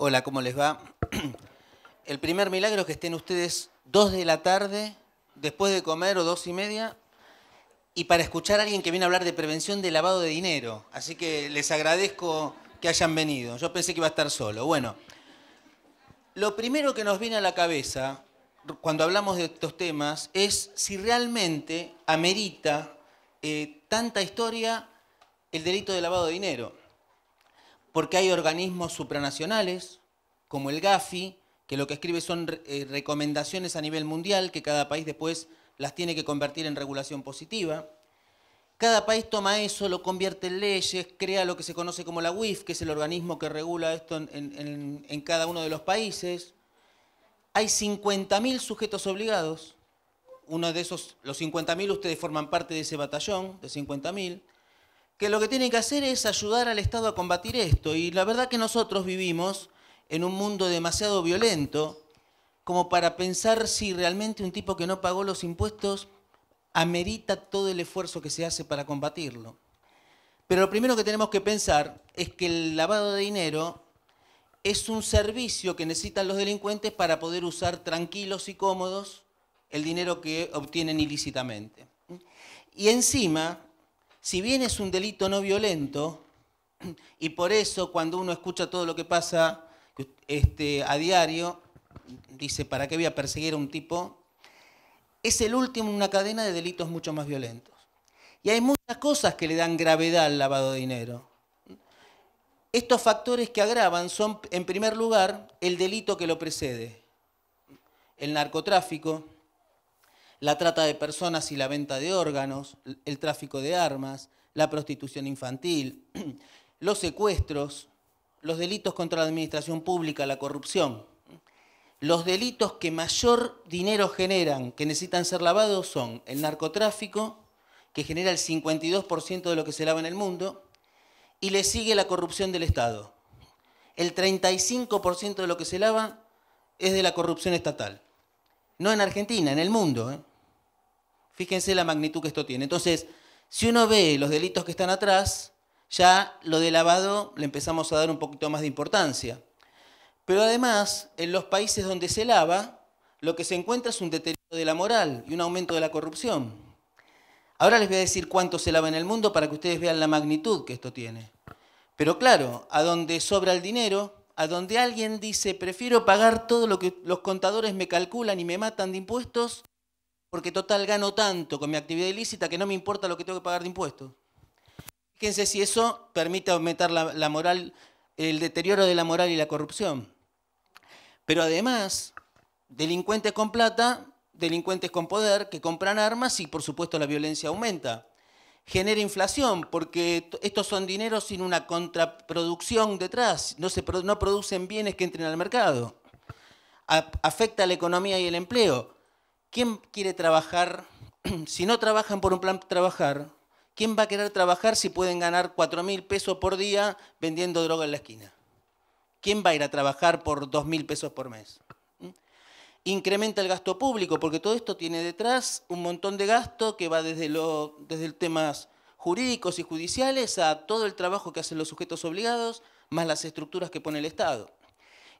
Hola, ¿cómo les va? El primer milagro es que estén ustedes dos de la tarde, después de comer o dos y media, y para escuchar a alguien que viene a hablar de prevención de lavado de dinero. Así que les agradezco que hayan venido. Yo pensé que iba a estar solo. Bueno, lo primero que nos viene a la cabeza cuando hablamos de estos temas es si realmente amerita eh, tanta historia el delito de lavado de dinero porque hay organismos supranacionales, como el GAFI, que lo que escribe son eh, recomendaciones a nivel mundial, que cada país después las tiene que convertir en regulación positiva. Cada país toma eso, lo convierte en leyes, crea lo que se conoce como la WIF, que es el organismo que regula esto en, en cada uno de los países. Hay 50.000 sujetos obligados. Uno de esos, los 50.000, ustedes forman parte de ese batallón de 50.000 que lo que tienen que hacer es ayudar al Estado a combatir esto. Y la verdad que nosotros vivimos en un mundo demasiado violento como para pensar si realmente un tipo que no pagó los impuestos amerita todo el esfuerzo que se hace para combatirlo. Pero lo primero que tenemos que pensar es que el lavado de dinero es un servicio que necesitan los delincuentes para poder usar tranquilos y cómodos el dinero que obtienen ilícitamente. Y encima, si bien es un delito no violento, y por eso cuando uno escucha todo lo que pasa este, a diario, dice, ¿para qué voy a perseguir a un tipo? Es el último en una cadena de delitos mucho más violentos. Y hay muchas cosas que le dan gravedad al lavado de dinero. Estos factores que agravan son, en primer lugar, el delito que lo precede, el narcotráfico, la trata de personas y la venta de órganos, el tráfico de armas, la prostitución infantil, los secuestros, los delitos contra la administración pública, la corrupción. Los delitos que mayor dinero generan, que necesitan ser lavados, son el narcotráfico, que genera el 52% de lo que se lava en el mundo, y le sigue la corrupción del Estado. El 35% de lo que se lava es de la corrupción estatal. No en Argentina, en el mundo. ¿eh? Fíjense la magnitud que esto tiene. Entonces, si uno ve los delitos que están atrás, ya lo de lavado le empezamos a dar un poquito más de importancia. Pero además, en los países donde se lava, lo que se encuentra es un deterioro de la moral y un aumento de la corrupción. Ahora les voy a decir cuánto se lava en el mundo para que ustedes vean la magnitud que esto tiene. Pero claro, a donde sobra el dinero, a donde alguien dice, prefiero pagar todo lo que los contadores me calculan y me matan de impuestos, porque total gano tanto con mi actividad ilícita que no me importa lo que tengo que pagar de impuestos. Fíjense si eso permite aumentar la, moral, el deterioro de la moral y la corrupción. Pero además, delincuentes con plata, delincuentes con poder, que compran armas y por supuesto la violencia aumenta. Genera inflación porque estos son dineros sin una contraproducción detrás, no, se, no producen bienes que entren al mercado. afecta a la economía y el empleo. ¿Quién quiere trabajar? Si no trabajan por un plan trabajar, ¿quién va a querer trabajar si pueden ganar 4.000 mil pesos por día vendiendo droga en la esquina? ¿Quién va a ir a trabajar por 2.000 mil pesos por mes? ¿Mm? Incrementa el gasto público, porque todo esto tiene detrás un montón de gasto que va desde, lo, desde temas jurídicos y judiciales a todo el trabajo que hacen los sujetos obligados, más las estructuras que pone el Estado.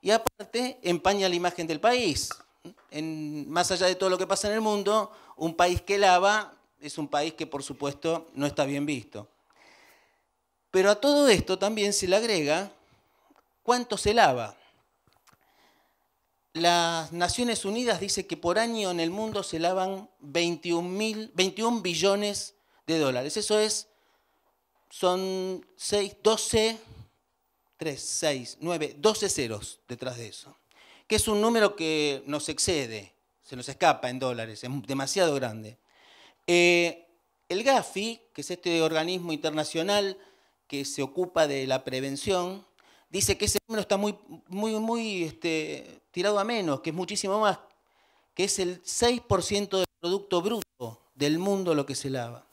Y aparte, empaña la imagen del país en, más allá de todo lo que pasa en el mundo, un país que lava es un país que por supuesto no está bien visto. Pero a todo esto también se le agrega cuánto se lava. Las Naciones Unidas dice que por año en el mundo se lavan 21, 21 billones de dólares. Eso es, son 6, 12, 3, 6, 9, 12 ceros detrás de eso que es un número que nos excede, se nos escapa en dólares, es demasiado grande. Eh, el GAFI, que es este organismo internacional que se ocupa de la prevención, dice que ese número está muy, muy, muy este, tirado a menos, que es muchísimo más, que es el 6% del Producto Bruto del mundo lo que se lava.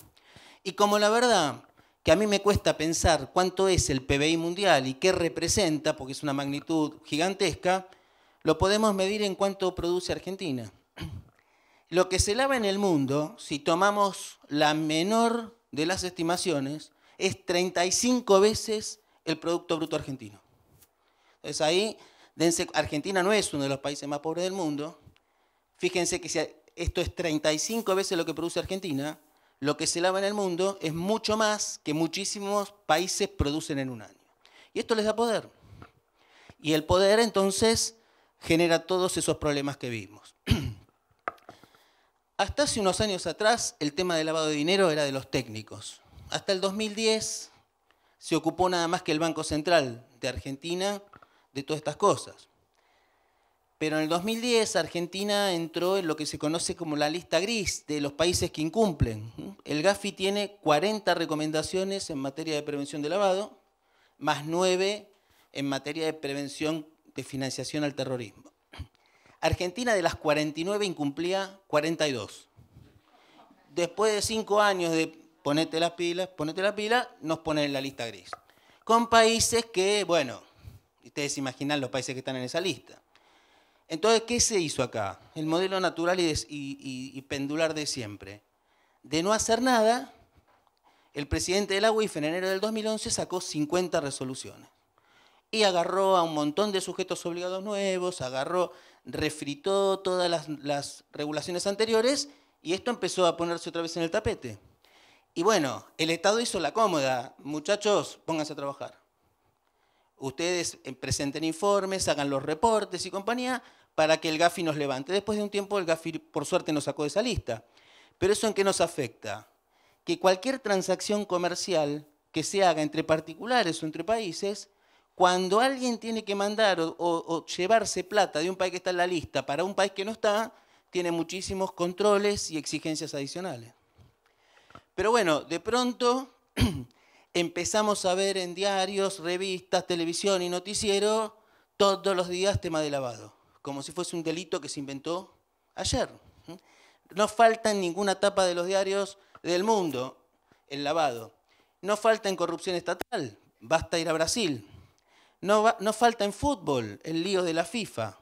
Y como la verdad que a mí me cuesta pensar cuánto es el PBI mundial y qué representa, porque es una magnitud gigantesca, lo podemos medir en cuánto produce Argentina. Lo que se lava en el mundo, si tomamos la menor de las estimaciones, es 35 veces el Producto Bruto Argentino. Entonces ahí, dense, Argentina no es uno de los países más pobres del mundo. Fíjense que si esto es 35 veces lo que produce Argentina, lo que se lava en el mundo es mucho más que muchísimos países producen en un año. Y esto les da poder. Y el poder entonces genera todos esos problemas que vimos. Hasta hace unos años atrás el tema del lavado de dinero era de los técnicos. Hasta el 2010 se ocupó nada más que el Banco Central de Argentina de todas estas cosas. Pero en el 2010 Argentina entró en lo que se conoce como la lista gris de los países que incumplen. El GAFI tiene 40 recomendaciones en materia de prevención de lavado, más 9 en materia de prevención de financiación al terrorismo. Argentina de las 49 incumplía 42. Después de cinco años de ponete las pilas, ponete las pilas, nos ponen en la lista gris. Con países que, bueno, ustedes imaginan los países que están en esa lista. Entonces, ¿qué se hizo acá? El modelo natural y, y pendular de siempre. De no hacer nada, el presidente de la UIF en enero del 2011 sacó 50 resoluciones y agarró a un montón de sujetos obligados nuevos, agarró, refritó todas las, las, regulaciones anteriores y esto empezó a ponerse otra vez en el tapete. Y bueno, el Estado hizo la cómoda, muchachos, pónganse a trabajar. Ustedes em, presenten informes, hagan los reportes y compañía para que el GAFI nos levante. Después de un tiempo el GAFI por suerte nos sacó de esa lista. Pero eso en qué nos afecta? Que cualquier transacción comercial que se haga entre particulares o entre países cuando alguien tiene que mandar o, llevarse plata de un país que está en la lista para un país que no está, tiene muchísimos controles y exigencias adicionales. Pero bueno, de pronto empezamos a ver en diarios, revistas, televisión y noticiero todos los días tema de lavado, como si fuese un delito que se inventó ayer. ¿Mm? No falta en ninguna tapa de los diarios del mundo el lavado. No falta en corrupción estatal, basta ir a Brasil. No, falta en fútbol el lío de la FIFA.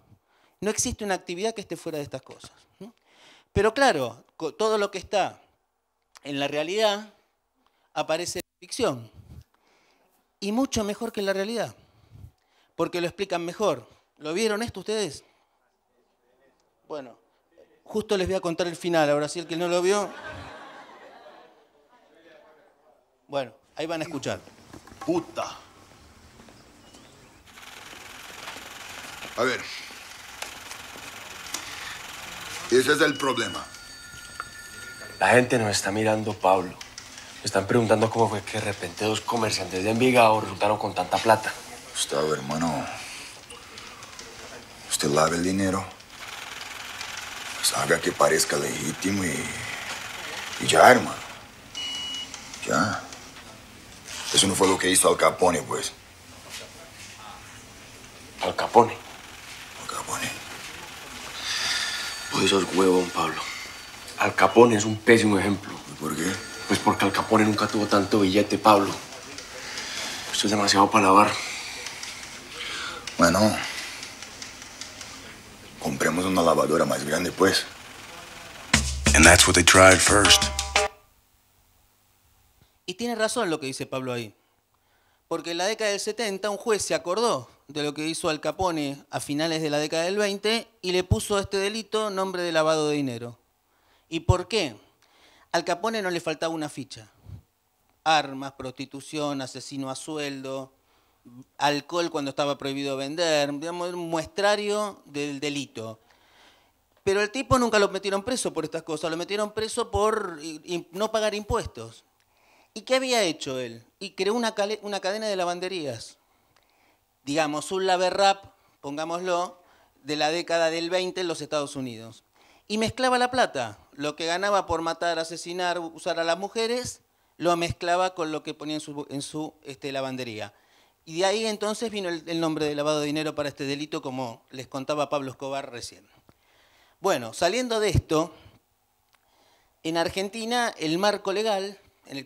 No existe una actividad que esté fuera de estas cosas. Pero claro, todo lo que está en la realidad aparece en ficción. Y mucho mejor que en la realidad. Porque lo explican mejor. ¿Lo vieron esto ustedes? Bueno, justo les voy a contar el final. Ahora sí, el que no lo vio. Bueno, ahí van a escuchar. Puta. A ver. Ese es el problema. La gente nos está mirando, Pablo. Me están preguntando cómo fue que de repente dos comerciantes de Envigado resultaron con tanta plata. Gustavo, hermano. Usted lave el dinero. haga que parezca legítimo y. Y ya, hermano. Ya. Eso no fue lo que hizo Al Capone, pues. ¿Al Capone? Pues sos huevón, Pablo. Al Capone es un pésimo ejemplo. ¿Y ¿Por qué? Pues porque Al Capone nunca tuvo tanto billete, Pablo. Esto es demasiado para lavar. Bueno, compremos una lavadora más grande, pues. And that's what they tried first. Y tiene razón lo que dice Pablo ahí. Porque en la década del 70 un juez se acordó de lo que hizo Al Capone a finales de la década del 20 y le puso a este delito nombre de lavado de dinero. ¿Y por qué? Al Capone no le faltaba una ficha. Armas, prostitución, asesino a sueldo, alcohol cuando estaba prohibido vender, digamos, un muestrario del delito. Pero el tipo nunca lo metieron preso por estas cosas, lo metieron preso por no pagar impuestos. ¿Y qué había hecho él? Y creó una, una cadena de lavanderías. Digamos, un laverrap, pongámoslo, de la década del 20 en los Estados Unidos. Y mezclaba la plata, lo que ganaba por matar, asesinar, usar a las mujeres, lo mezclaba con lo que ponía en su, este, lavandería. Y de ahí entonces vino el, nombre de lavado de dinero para este delito, como les contaba Pablo Escobar recién. Bueno, saliendo de esto, en Argentina el marco legal en el,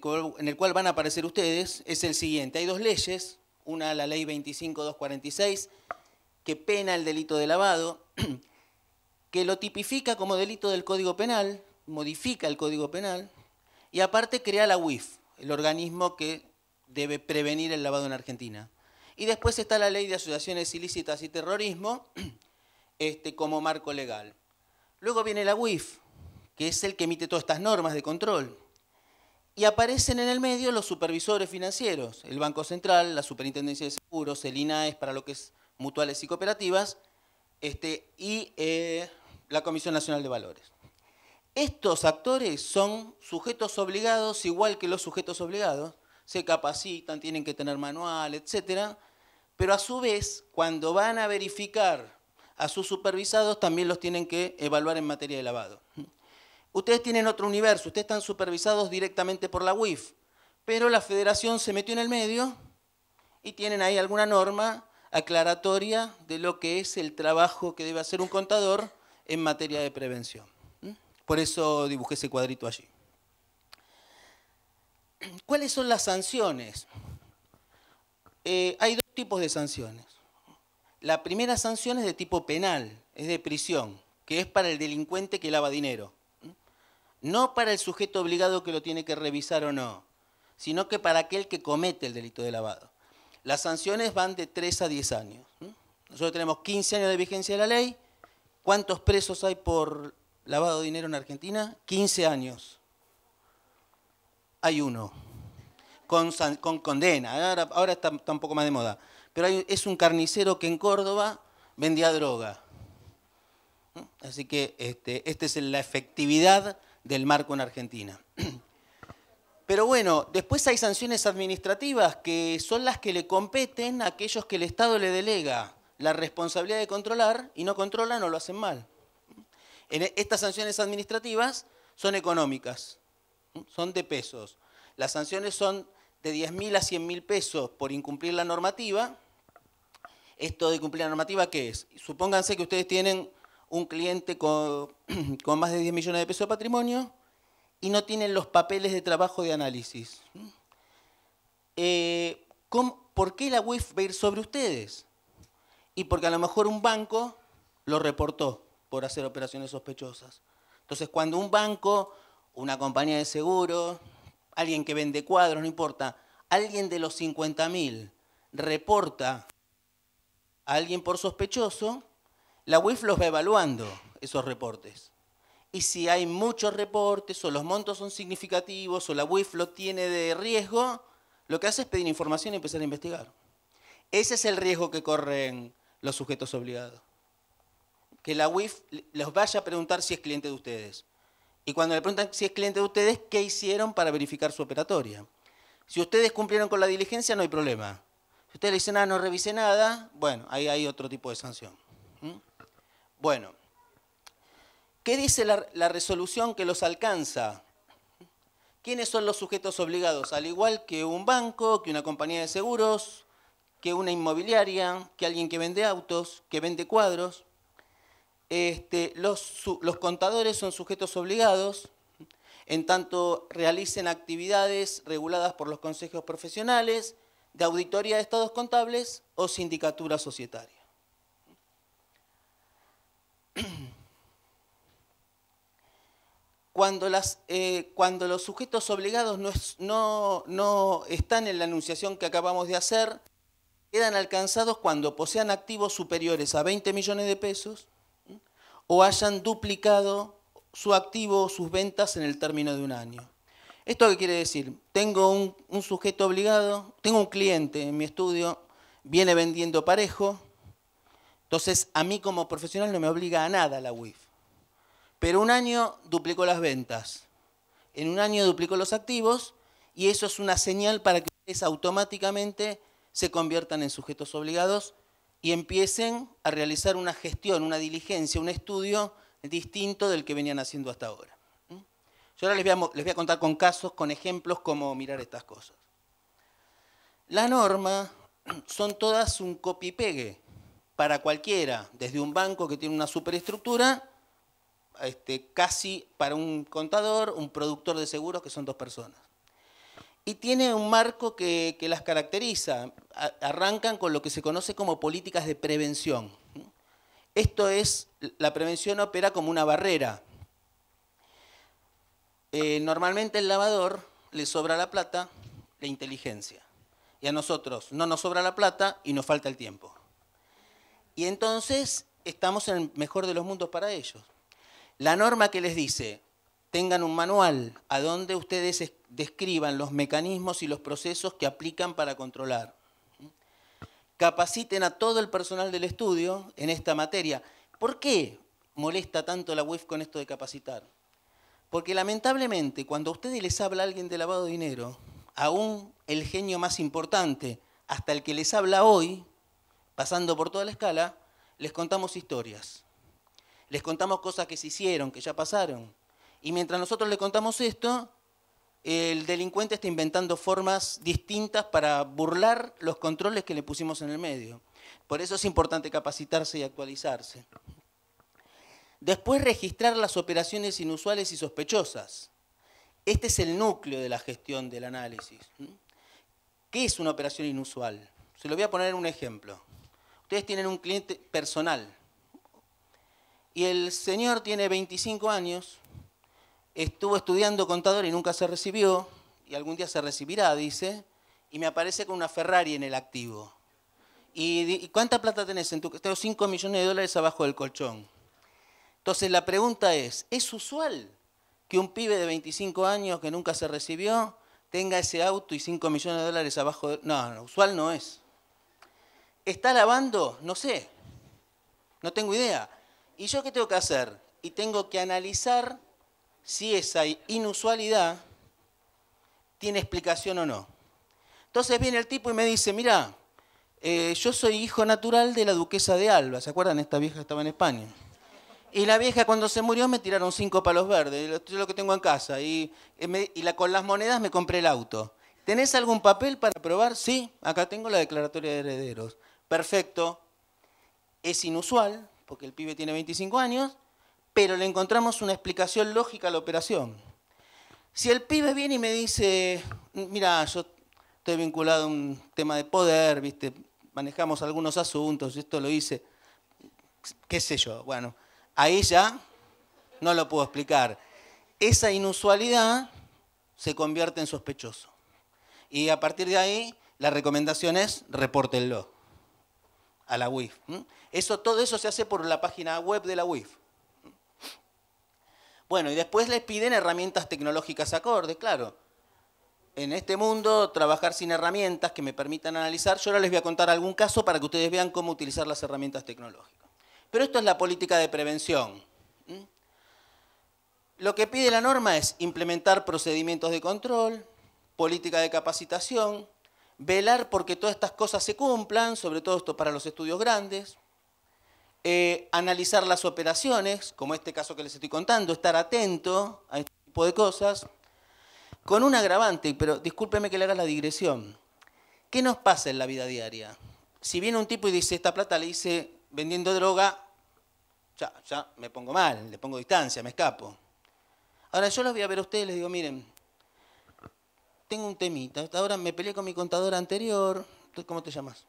cual, van a aparecer ustedes, es el siguiente. Hay dos leyes, una la ley 25246, que pena el delito de lavado, que lo tipifica como delito del Código Penal, modifica el Código Penal, y aparte crea la UIF, el organismo que debe prevenir el lavado en Argentina. Y después está la ley de asociaciones ilícitas y terrorismo este, como marco legal. Luego viene la UIF, que es el que emite todas estas normas de control y aparecen en el medio los supervisores financieros, el Banco Central, la Superintendencia de Seguros, el INAES para lo que es mutuales y cooperativas, este, y eh, la Comisión Nacional de Valores. Estos actores son sujetos obligados, igual que los sujetos obligados, se capacitan, tienen que tener manual, etcétera, pero a su vez, cuando van a verificar a sus supervisados, también los tienen que evaluar en materia de lavado. Ustedes tienen otro universo, ustedes están supervisados directamente por la UIF, pero la federación se metió en el medio y tienen ahí alguna norma aclaratoria de lo que es el trabajo que debe hacer un contador en materia de prevención. Por eso dibujé ese cuadrito allí. ¿Cuáles son las sanciones? Eh, hay dos tipos de sanciones. La primera sanción es de tipo penal, es de prisión, que es para el delincuente que lava dinero. No para el sujeto obligado que lo tiene que revisar o no, sino que para aquel que comete el delito de lavado. Las sanciones van de 3 a 10 años. Nosotros tenemos 15 años de vigencia de la ley. ¿Cuántos presos hay por lavado de dinero en Argentina? 15 años. Hay uno. Con, condena. Ahora, está, un poco más de moda. Pero hay, es un carnicero que en Córdoba vendía droga. Así que este, esta es la efectividad del marco en Argentina. Pero bueno, después hay sanciones administrativas que son las que le competen a aquellos que el Estado le delega la responsabilidad de controlar y no controlan o lo hacen mal. E, estas sanciones administrativas son económicas, son de pesos. Las sanciones son de 10.000 a 100.000 pesos por incumplir la normativa. Esto de cumplir la normativa, ¿qué es? Supónganse que ustedes tienen un cliente con, más de 10 millones de pesos de patrimonio y no tienen los papeles de trabajo de análisis. Eh, ¿Por qué la WIF e va a ir sobre ustedes? Y porque a lo mejor un banco lo reportó por hacer operaciones sospechosas. Entonces, cuando un banco, una compañía de seguro, alguien que vende cuadros, no importa, alguien de los 50.000 reporta a alguien por sospechoso, la UIF los va evaluando esos reportes. Y si hay muchos reportes o los montos son significativos o la UIF lo tiene de riesgo, lo que hace es pedir información y empezar a investigar. Ese es el riesgo que corren los sujetos obligados. Que la UIF los vaya a preguntar si es cliente de ustedes. Y cuando le preguntan si es cliente de ustedes, ¿qué hicieron para verificar su operatoria? Si ustedes cumplieron con la diligencia, no hay problema. Si ustedes le dicen, ah, no revise nada, bueno, ahí hay otro tipo de sanción. Bueno, ¿qué dice la, resolución que los alcanza? ¿Quiénes son los sujetos obligados? Al igual que un banco, que una compañía de seguros, que una inmobiliaria, que alguien que vende autos, que vende cuadros. Este, los, los contadores son sujetos obligados en tanto realicen actividades reguladas por los consejos profesionales de auditoría de estados contables o sindicaturas societarias. Eh, cuando, los sujetos obligados no, están en la anunciación que acabamos de hacer, quedan alcanzados cuando posean activos superiores a 20 millones de pesos o hayan duplicado su activo o sus ventas en el término de un año. ¿Esto qué quiere decir? Tengo un, sujeto obligado, tengo un cliente en mi estudio, viene vendiendo parejo, entonces, a mí como profesional no me obliga a nada la WIF. Pero un año duplicó las ventas, en un año duplicó los activos y eso es una señal para que ustedes automáticamente se conviertan en sujetos obligados y empiecen a realizar una gestión, una diligencia, un estudio distinto del que venían haciendo hasta ahora. ¿Mm? Yo ahora les voy, a, contar con casos, con ejemplos, cómo mirar estas cosas. La norma son todas un copy-pegue para cualquiera, desde un banco que tiene una superestructura, este, casi para un contador, un productor de seguros, que son dos personas. Y tiene un marco que, las caracteriza. arrancan con lo que se conoce como políticas de prevención. Esto es, la prevención opera como una barrera. Eh, normalmente el lavador le sobra la plata, la inteligencia. Y a nosotros no nos sobra la plata y nos falta el tiempo. Y entonces estamos en el mejor de los mundos para ellos. La norma que les dice, tengan un manual a donde ustedes describan los mecanismos y los procesos que aplican para controlar. Capaciten a todo el personal del estudio en esta materia. ¿Por qué molesta tanto la UEF con esto de capacitar? Porque lamentablemente cuando a ustedes les habla alguien de lavado de dinero, aún el genio más importante, hasta el que les habla hoy, pasando por toda la escala, les contamos historias. Les contamos cosas que se hicieron, que ya pasaron. Y mientras nosotros le contamos esto, el delincuente está inventando formas distintas para burlar los controles que le pusimos en el medio. Por eso es importante capacitarse y actualizarse. Después registrar las operaciones inusuales y sospechosas. Este es el núcleo de la gestión del análisis. ¿Mm? ¿Qué es una operación inusual? Se lo voy a poner en un ejemplo. Ustedes tienen un cliente personal. Y el señor tiene 25 años, estuvo estudiando contador y nunca se recibió, y algún día se recibirá, dice, y me aparece con una Ferrari en el activo. ¿Y, cuánta plata tenés en tu Tengo 5 millones de dólares abajo del colchón. Entonces la pregunta es, ¿es usual que un pibe de 25 años que nunca se recibió tenga ese auto y 5 millones de dólares abajo? No, no, usual no es está lavando, no sé, no tengo idea. ¿Y yo qué tengo que hacer? Y tengo que analizar si esa inusualidad tiene explicación o no. Entonces viene el tipo y me dice, mira, eh, yo soy hijo natural de la duquesa de Alba, ¿se acuerdan? Esta vieja estaba en España. Y la vieja cuando se murió me tiraron cinco palos verdes, esto lo que tengo en casa. Y, eh, con las monedas me compré el auto. ¿Tenés algún papel para probar? Sí, acá tengo la declaratoria de herederos perfecto, es inusual, porque el pibe tiene 25 años, pero le encontramos una explicación lógica a la operación. Si el pibe viene y me dice, mira, yo estoy vinculado a un tema de poder, ¿viste? manejamos algunos asuntos, esto lo hice, qué sé yo, bueno, a ella no lo puedo explicar. Esa inusualidad se convierte en sospechoso. Y a partir de ahí, la recomendación es repórtenlo a la WiF Eso, todo eso se hace por la página web de la WiF Bueno, y después les piden herramientas tecnológicas acordes, claro. En este mundo, trabajar sin herramientas que me permitan analizar, yo ahora les voy a contar algún caso para que ustedes vean cómo utilizar las herramientas tecnológicas. Pero esto es la política de prevención. Lo que pide la norma es implementar procedimientos de control, política de capacitación, velar porque todas estas cosas se cumplan, sobre todo esto para los estudios grandes, eh, analizar las operaciones, como este caso que les estoy contando, estar atento a este tipo de cosas, con un agravante, pero discúlpeme que le haga la digresión. ¿Qué nos pasa en la vida diaria? Si viene un tipo y dice, esta plata le hice vendiendo droga, ya, ya me pongo mal, le pongo distancia, me escapo. Ahora yo los voy a ver a ustedes y les digo, miren, tengo un temita. Ahora me peleé con mi contadora anterior. ¿Cómo te llamas?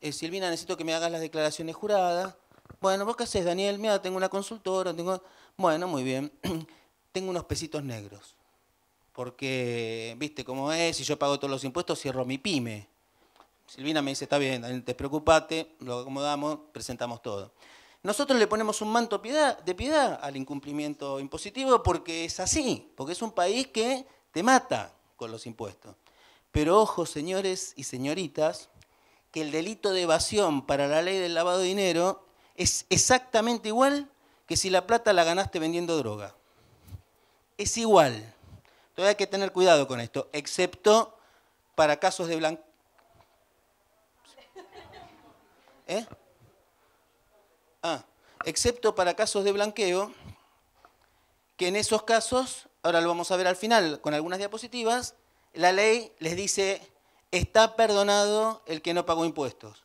Eh, Silvina, necesito que me hagas las declaraciones juradas. Bueno, ¿vos qué haces, Daniel? Mira, tengo una consultora, tengo... Bueno, muy bien. tengo unos pesitos negros. Porque, viste cómo es, si yo pago todos los impuestos, cierro mi pyme. Silvina me dice, está bien, te preocupate, lo acomodamos, presentamos todo. Nosotros le ponemos un manto de piedad al incumplimiento impositivo porque es así, porque es un país que te mata, con los impuestos. Pero ojo, señores y señoritas, que el delito de evasión para la ley del lavado de dinero es exactamente igual que si la plata la ganaste vendiendo droga. Es igual. todavía hay que tener cuidado con esto, excepto para casos de blanqueo. ¿Eh? Ah, excepto para casos de blanqueo, que en esos casos ahora lo vamos a ver al final con algunas diapositivas, la ley les dice, está perdonado el que no pagó impuestos.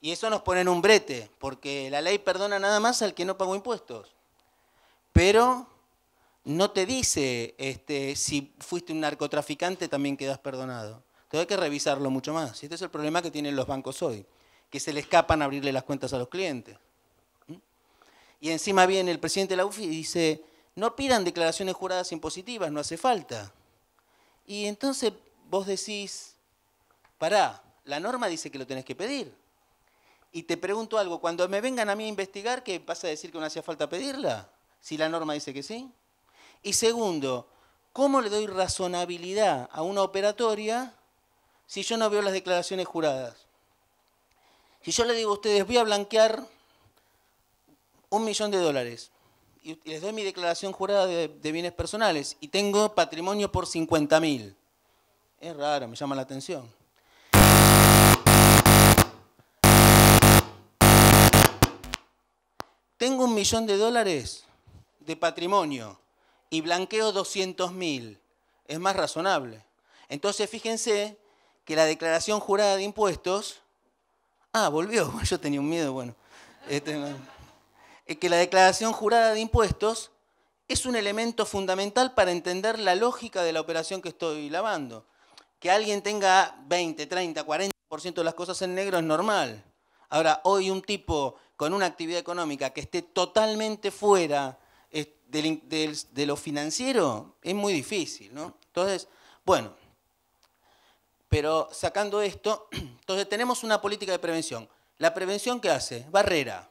Y eso nos pone en un brete, porque la ley perdona nada más al que no pagó impuestos. Pero no te dice, este, si fuiste un narcotraficante también quedas perdonado. Entonces hay que revisarlo mucho más. Este es el problema que tienen los bancos hoy, que se le escapan abrirle las cuentas a los clientes. ¿Mm? Y encima viene el presidente de la UFI y dice, no pidan declaraciones juradas impositivas, no hace falta. Y entonces vos decís, pará, la norma dice que lo tenés que pedir. Y te pregunto algo, cuando me vengan a mí a investigar, ¿qué vas a decir que no hacía falta pedirla? Si la norma dice que sí. Y segundo, ¿cómo le doy razonabilidad a una operatoria si yo no veo las declaraciones juradas? Si yo le digo a ustedes, voy a blanquear un millón de dólares, y les doy mi declaración jurada de, bienes personales y tengo patrimonio por 50 mil. Es raro, me llama la atención. Tengo un millón de dólares de patrimonio y blanqueo 200 mil. Es más razonable. Entonces fíjense que la declaración jurada de impuestos... Ah, volvió. Yo tenía un miedo, bueno. Este, que la declaración jurada de impuestos es un elemento fundamental para entender la lógica de la operación que estoy lavando. Que alguien tenga 20, 30, 40% de las cosas en negro es normal. Ahora, hoy un tipo con una actividad económica que esté totalmente fuera eh, de lo financiero es muy difícil, ¿no? Entonces, bueno, pero sacando esto, entonces tenemos una política de prevención. ¿La prevención qué hace? Barrera.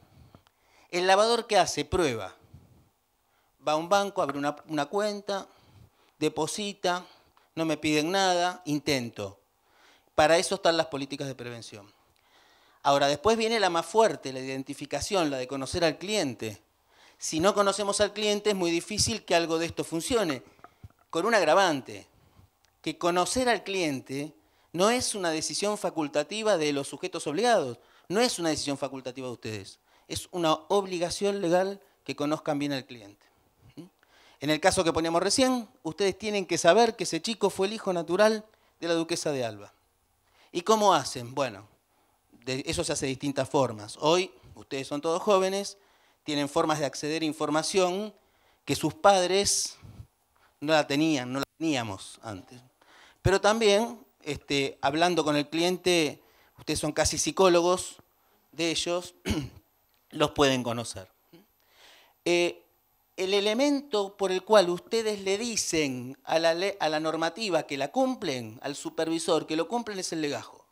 El lavador ¿qué hace prueba. Va a un banco, abre una, una cuenta, deposita, no me piden nada, intento. Para eso están las políticas de prevención. Ahora, después viene la más fuerte, la identificación, la de conocer al cliente. Si no conocemos al cliente es muy difícil que algo de esto funcione, con un agravante, que conocer al cliente no es una decisión facultativa de los sujetos obligados, no es una decisión facultativa de ustedes es una obligación legal que conozcan bien al cliente. ¿Mm? En el caso que poníamos recién, ustedes tienen que saber que ese chico fue el hijo natural de la duquesa de Alba. ¿Y cómo hacen? Bueno, eso se hace de distintas formas. Hoy, ustedes son todos jóvenes, tienen formas de acceder a información que sus padres no la tenían, no la teníamos antes. Pero también, este, hablando con el cliente, ustedes son casi psicólogos de ellos, los pueden conocer. Eh, el elemento por el cual ustedes le dicen a la, a la normativa que la cumplen, al supervisor que lo cumplen, es el legajo.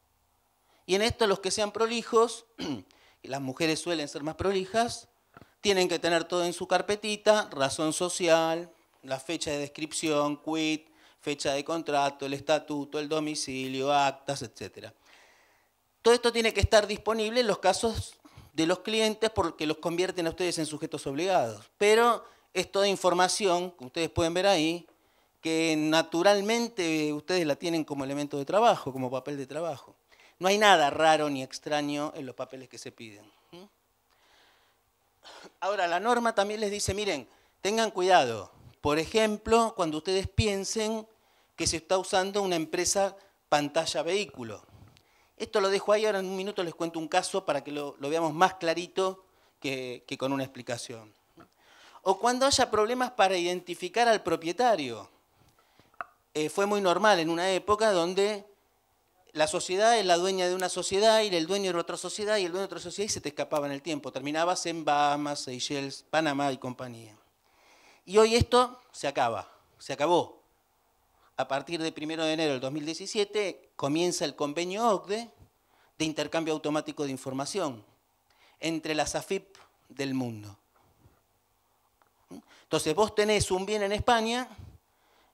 Y en esto los que sean prolijos, las mujeres suelen ser más prolijas, tienen que tener todo en su carpetita, razón social, la fecha de descripción, quit, fecha de contrato, el estatuto, el domicilio, actas, etc. Todo esto tiene que estar disponible en los casos de los clientes porque los convierten a ustedes en sujetos obligados. Pero es toda información, que ustedes pueden ver ahí, que naturalmente ustedes la tienen como elemento de trabajo, como papel de trabajo. No hay nada raro ni extraño en los papeles que se piden. Ahora, la norma también les dice, miren, tengan cuidado. Por ejemplo, cuando ustedes piensen que se está usando una empresa pantalla vehículo. Esto lo dejo ahí, ahora en un minuto les cuento un caso para que lo, veamos más clarito que, con una explicación. O cuando haya problemas para identificar al propietario. Eh, fue muy normal en una época donde la sociedad es la dueña de una sociedad y el dueño de otra sociedad y el dueño de otra sociedad y se te escapaba en el tiempo. Terminabas en Bahamas, Seychelles, Panamá y compañía. Y hoy esto se acaba, se acabó. A partir de 1 de enero del 2017 comienza el convenio OCDE de intercambio automático de información entre las AFIP del mundo. Entonces vos tenés un bien en España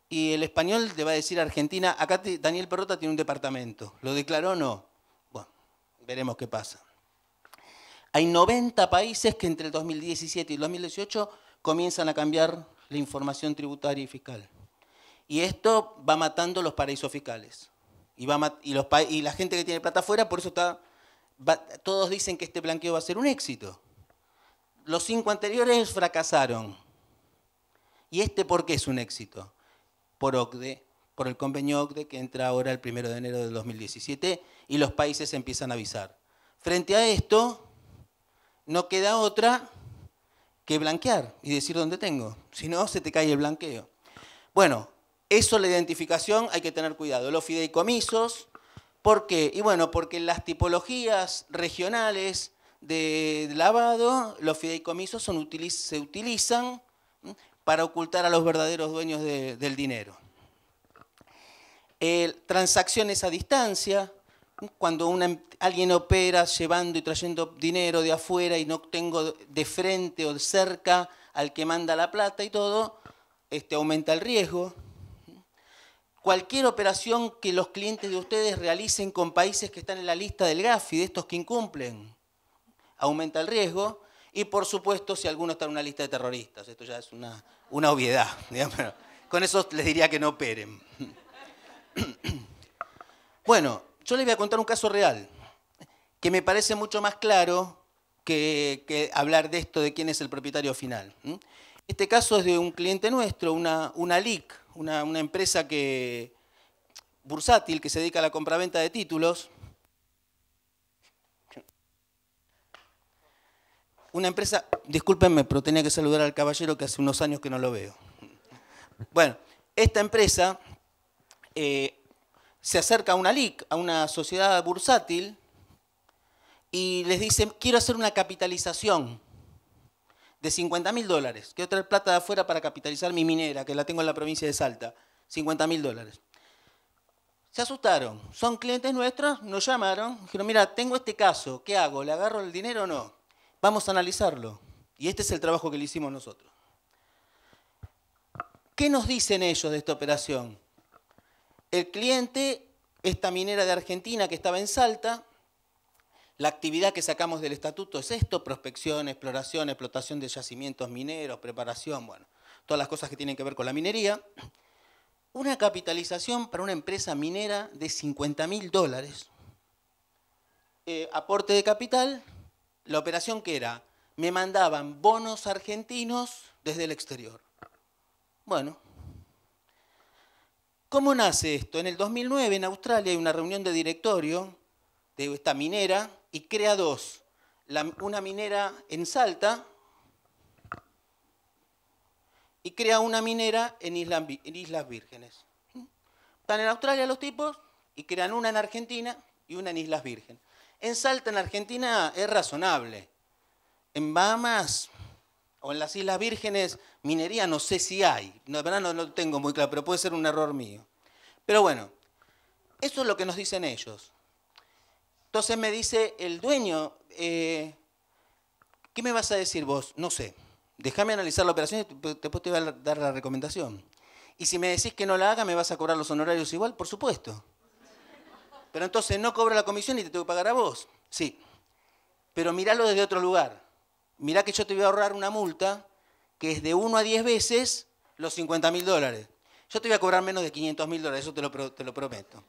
y el español te va a decir a Argentina, acá Daniel Perrota tiene un departamento, ¿lo declaró o no? Bueno, veremos qué pasa. Hay 90 países que entre el 2017 y el 2018 comienzan a cambiar la información tributaria y fiscal. Y esto va matando los paraísos fiscales. Y, los y la gente que tiene plata afuera, por eso está, todos dicen que este blanqueo va a ser un éxito. Los cinco anteriores fracasaron. ¿Y este por qué es un éxito? Por OCDE, por el convenio OCDE que entra ahora el 1 de enero del 2017 y los países empiezan a avisar. Frente a esto, no queda otra que blanquear y decir dónde tengo, si no se te cae el blanqueo. Bueno, eso la identificación hay que tener cuidado. Los fideicomisos, ¿por qué? Y bueno, porque las tipologías regionales de lavado, los fideicomisos se utilizan para ocultar a los verdaderos dueños del dinero. transacciones a distancia, cuando em-, alguien opera llevando y trayendo dinero de afuera y no tengo de frente o de cerca al que manda la plata y todo, este, aumenta el riesgo cualquier operación que los clientes de ustedes realicen con países que están en la lista del GAFI, de estos que incumplen, aumenta el riesgo. Y por supuesto, si alguno está en una lista de terroristas, esto ya es una, obviedad. Con eso les diría que no operen. Bueno, yo les voy a contar un caso real, que me parece mucho más claro que, hablar de esto de quién es el propietario final. Este caso es de un cliente nuestro, una, una LIC, una, una empresa que, bursátil que se dedica a la compraventa de títulos. Una empresa, discúlpenme, pero tenía que saludar al caballero que hace unos años que no lo veo. Bueno, esta empresa eh, se acerca a una LIC, a una sociedad bursátil, y les dice, quiero hacer una capitalización de 50 mil dólares. Quiero otra plata de afuera para capitalizar mi minera, que la tengo en la provincia de Salta. 50 mil dólares. Se asustaron. Son clientes nuestros, nos llamaron. Dijeron, mira, tengo este caso, ¿qué hago? ¿Le agarro el dinero o no? Vamos a analizarlo. Y este es el trabajo que le hicimos nosotros. ¿Qué nos dicen ellos de esta operación? El cliente, esta minera de Argentina que estaba en Salta, la actividad que sacamos del estatuto es esto, prospección, exploración, explotación de yacimientos mineros, preparación, bueno, todas las cosas que tienen que ver con la minería. Una capitalización para una empresa minera de 50 mil dólares. Eh, aporte de capital, la operación que era, me mandaban bonos argentinos desde el exterior. Bueno, ¿cómo nace esto? En el 2009 en Australia hay una reunión de directorio de esta minera y crea dos. una minera en Salta y crea una minera en, Islas Vírgenes. Están en Australia los tipos y crean una en Argentina y una en Islas Vírgenes. En Salta, en Argentina, es razonable. En Bahamas o en las Islas Vírgenes, minería no sé si hay. No, verdad no lo tengo muy claro, pero puede ser un error mío. Pero bueno, eso es lo que nos dicen ellos. Entonces me dice el dueño, eh, ¿qué me vas a decir vos? No sé. Déjame analizar la operación y pues, después te voy a dar la recomendación. Y si me decís que no la haga, me vas a cobrar los honorarios igual, por supuesto. Pero entonces no cobro la comisión y te tengo que pagar a vos. Sí. Pero miralo desde otro lugar. Mirá que yo te voy a ahorrar una multa que es de 1 a 10 veces los 50 mil dólares. Yo te voy a cobrar menos de 500 mil dólares, eso te lo, te lo prometo.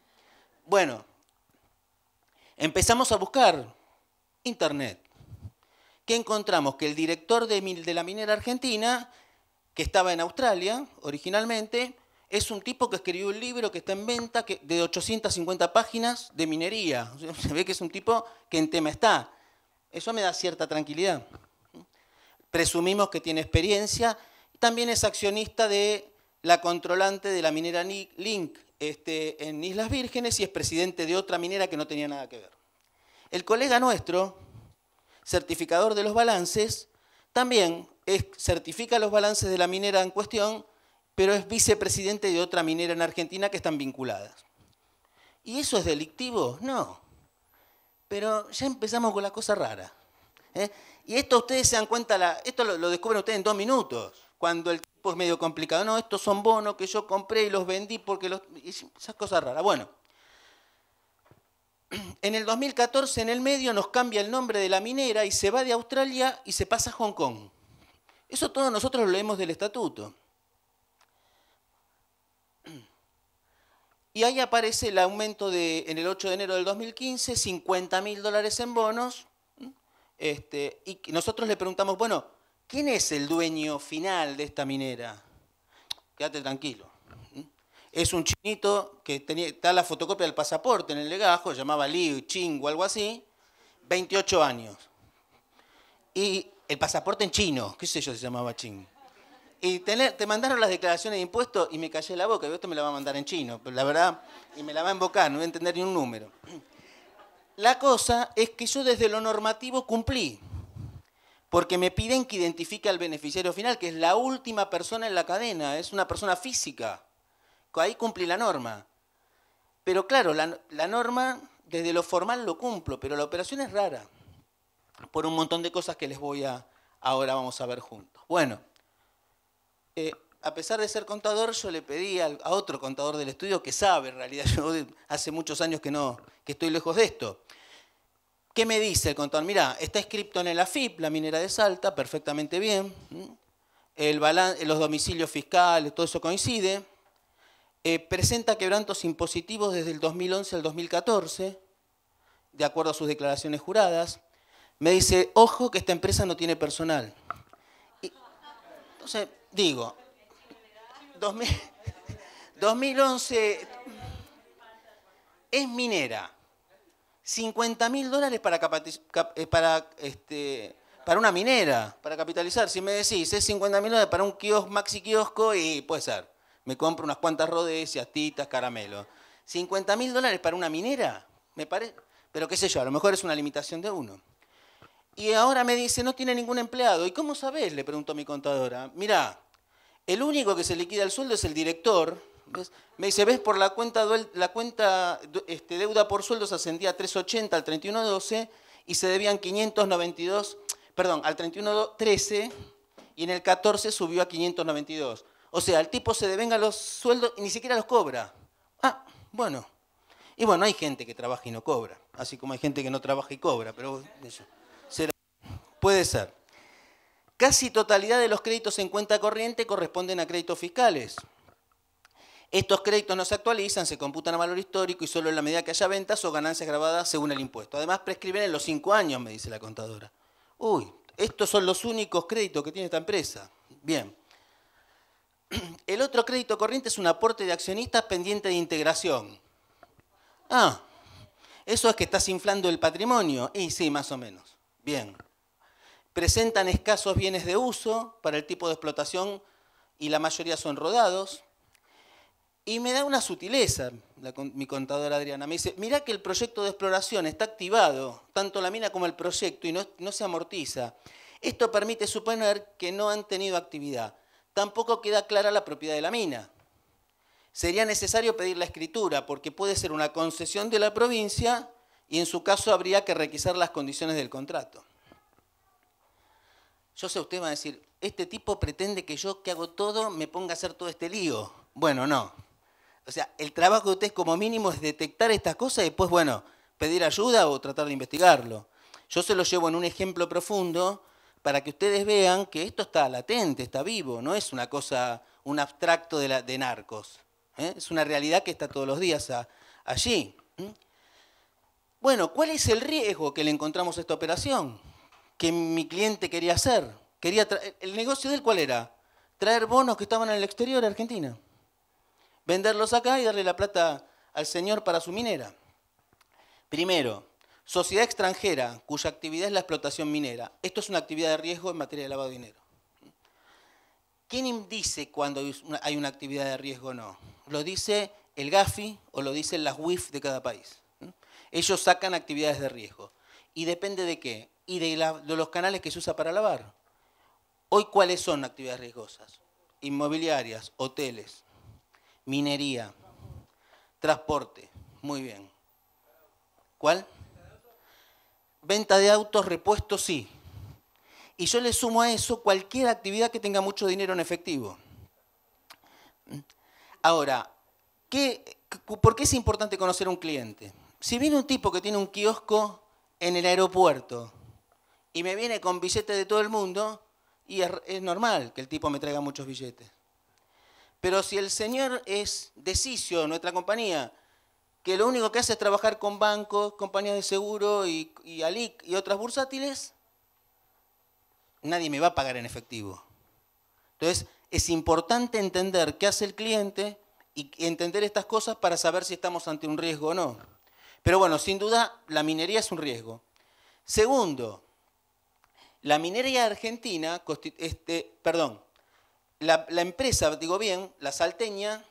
Bueno, Empezamos a buscar internet. ¿Qué encontramos? Que el director de, de la minera argentina, que estaba en Australia originalmente, es un tipo que escribió un libro que está en venta que, de 850 páginas de minería. Se ve que es un tipo que en tema está. Eso me da cierta tranquilidad. Presumimos que tiene experiencia. También es accionista de la controlante de la minera Link este, en Islas Vírgenes y es presidente de otra minera que no tenía nada que ver. El colega nuestro, certificador de los balances, también certifica los balances de la minera en cuestión, pero es vicepresidente de otra minera en Argentina que están vinculadas. ¿Y eso es delictivo? No. Pero ya empezamos con la cosa rara. ¿eh? Y esto ustedes se dan cuenta, esto lo, lo descubren ustedes en dos minutos cuando el tipo es medio complicado. No, estos son bonos que yo compré y los vendí porque los... Esas cosas raras. Bueno, en el 2014 en el medio nos cambia el nombre de la minera y se va de Australia y se pasa a Hong Kong. Eso todos nosotros lo leemos del estatuto. Y ahí aparece el aumento de, en el 8 de enero del 2015, 50 mil dólares en bonos. Este, y nosotros le preguntamos, bueno, ¿Quién es el dueño final de esta minera? Quédate tranquilo. Es un chinito que tenía, está la fotocopia del pasaporte en el legajo, llamaba Liu Ching o algo así, 28 años. Y el pasaporte en chino, qué sé yo, se llamaba Ching. Y te mandaron las declaraciones de impuestos y me callé la boca. Y esto me la va a mandar en chino, pero la verdad, y me la va a invocar, no voy a entender ni un número. La cosa es que yo desde lo normativo cumplí porque me piden que identifique al beneficiario final, que es la última persona en la cadena, es una persona física. Ahí cumplí la norma. Pero claro, la, norma desde lo formal lo cumplo, pero la operación es rara, por un montón de cosas que les voy a, ahora vamos a ver juntos. Bueno, eh, a pesar de ser contador, yo le pedí a, otro contador del estudio que sabe, en realidad yo hace muchos años que, no, que estoy lejos de esto. ¿Qué me dice el contador? Mirá, está escrito en el AFIP, la minera de Salta, perfectamente bien. los domicilios fiscales, todo eso coincide. Eh, presenta quebrantos impositivos desde el 2011 al 2014, de acuerdo a sus declaraciones juradas. Me dice, ojo que esta empresa no tiene personal. entonces, digo, 2011 es minera 50 mil dólares para, eh, para, este, para una minera, para capitalizar. Si me decís, es 50 mil dólares para un kios, maxi kiosco y puede ser. Me compro unas cuantas rodecias, titas, caramelo 50 mil dólares para una minera, me parece. Pero qué sé yo, a lo mejor es una limitación de uno. Y ahora me dice, no tiene ningún empleado. ¿Y cómo sabes? Le a mi contadora. Mirá, el único que se liquida el sueldo es el director, me dice, ¿ves? Por la cuenta, la cuenta este, deuda por sueldos ascendía a 380 al 31.12 y se debían 592, perdón, al 31.13 y en el 14 subió a 592. O sea, el tipo se devenga los sueldos y ni siquiera los cobra. Ah, bueno. Y bueno, hay gente que trabaja y no cobra, así como hay gente que no trabaja y cobra, pero Puede ser. Casi totalidad de los créditos en cuenta corriente corresponden a créditos fiscales. Estos créditos no se actualizan, se computan a valor histórico y solo en la medida que haya ventas o ganancias grabadas según el impuesto. Además, prescriben en los cinco años, me dice la contadora. Uy, estos son los únicos créditos que tiene esta empresa. Bien. El otro crédito corriente es un aporte de accionistas pendiente de integración. Ah, eso es que estás inflando el patrimonio. Y sí, más o menos. Bien. Presentan escasos bienes de uso para el tipo de explotación y la mayoría son rodados. Y me da una sutileza mi contadora Adriana. Me dice, mirá que el proyecto de exploración está activado, tanto la mina como el proyecto, y no, no se amortiza. Esto permite suponer que no han tenido actividad. Tampoco queda clara la propiedad de la mina. Sería necesario pedir la escritura, porque puede ser una concesión de la provincia y en su caso habría que requisar las condiciones del contrato. Yo sé, usted va a decir, este tipo pretende que yo que hago todo me ponga a hacer todo este lío. Bueno, no. O sea, el trabajo de ustedes como mínimo es detectar estas cosas y después, bueno, pedir ayuda o tratar de investigarlo. Yo se lo llevo en un ejemplo profundo para que ustedes vean que esto está latente, está vivo, no es una cosa, un abstracto de, la, de narcos. ¿eh? Es una realidad que está todos los días allí. Bueno, ¿cuál es el riesgo que le encontramos a esta operación? Que mi cliente quería hacer. Quería ¿El negocio de él cuál era? Traer bonos que estaban en el exterior de Argentina venderlos acá y darle la plata al señor para su minera. Primero, sociedad extranjera cuya actividad es la explotación minera. Esto es una actividad de riesgo en materia de lavado de dinero. ¿Quién dice cuando hay una actividad de riesgo o no? Lo dice el GAFI o lo dicen las WIF de cada país. ¿Mm? Ellos sacan actividades de riesgo. ¿Y depende de qué? Y de, de los canales que se usa para lavar. Hoy, ¿cuáles son actividades riesgosas? Inmobiliarias, hoteles, Minería. Transporte. Muy bien. ¿Cuál? Venta de autos, repuestos, sí. Y yo le sumo a eso cualquier actividad que tenga mucho dinero en efectivo. Ahora, ¿por qué es importante conocer a un cliente? Si viene un tipo que tiene un kiosco en el aeropuerto y me viene con billetes de todo el mundo, y es normal que el tipo me traiga muchos billetes. Pero si el Señor es decisio nuestra compañía, que lo único que hace es trabajar con bancos, compañías de seguro y, y ALIC y otras bursátiles, nadie me va a pagar en efectivo. Entonces, es importante entender qué hace el cliente y entender estas cosas para saber si estamos ante un riesgo o no. Pero bueno, sin duda, la minería es un riesgo. Segundo, la minería argentina, este, perdón, la, empresa, digo bien, la salteña,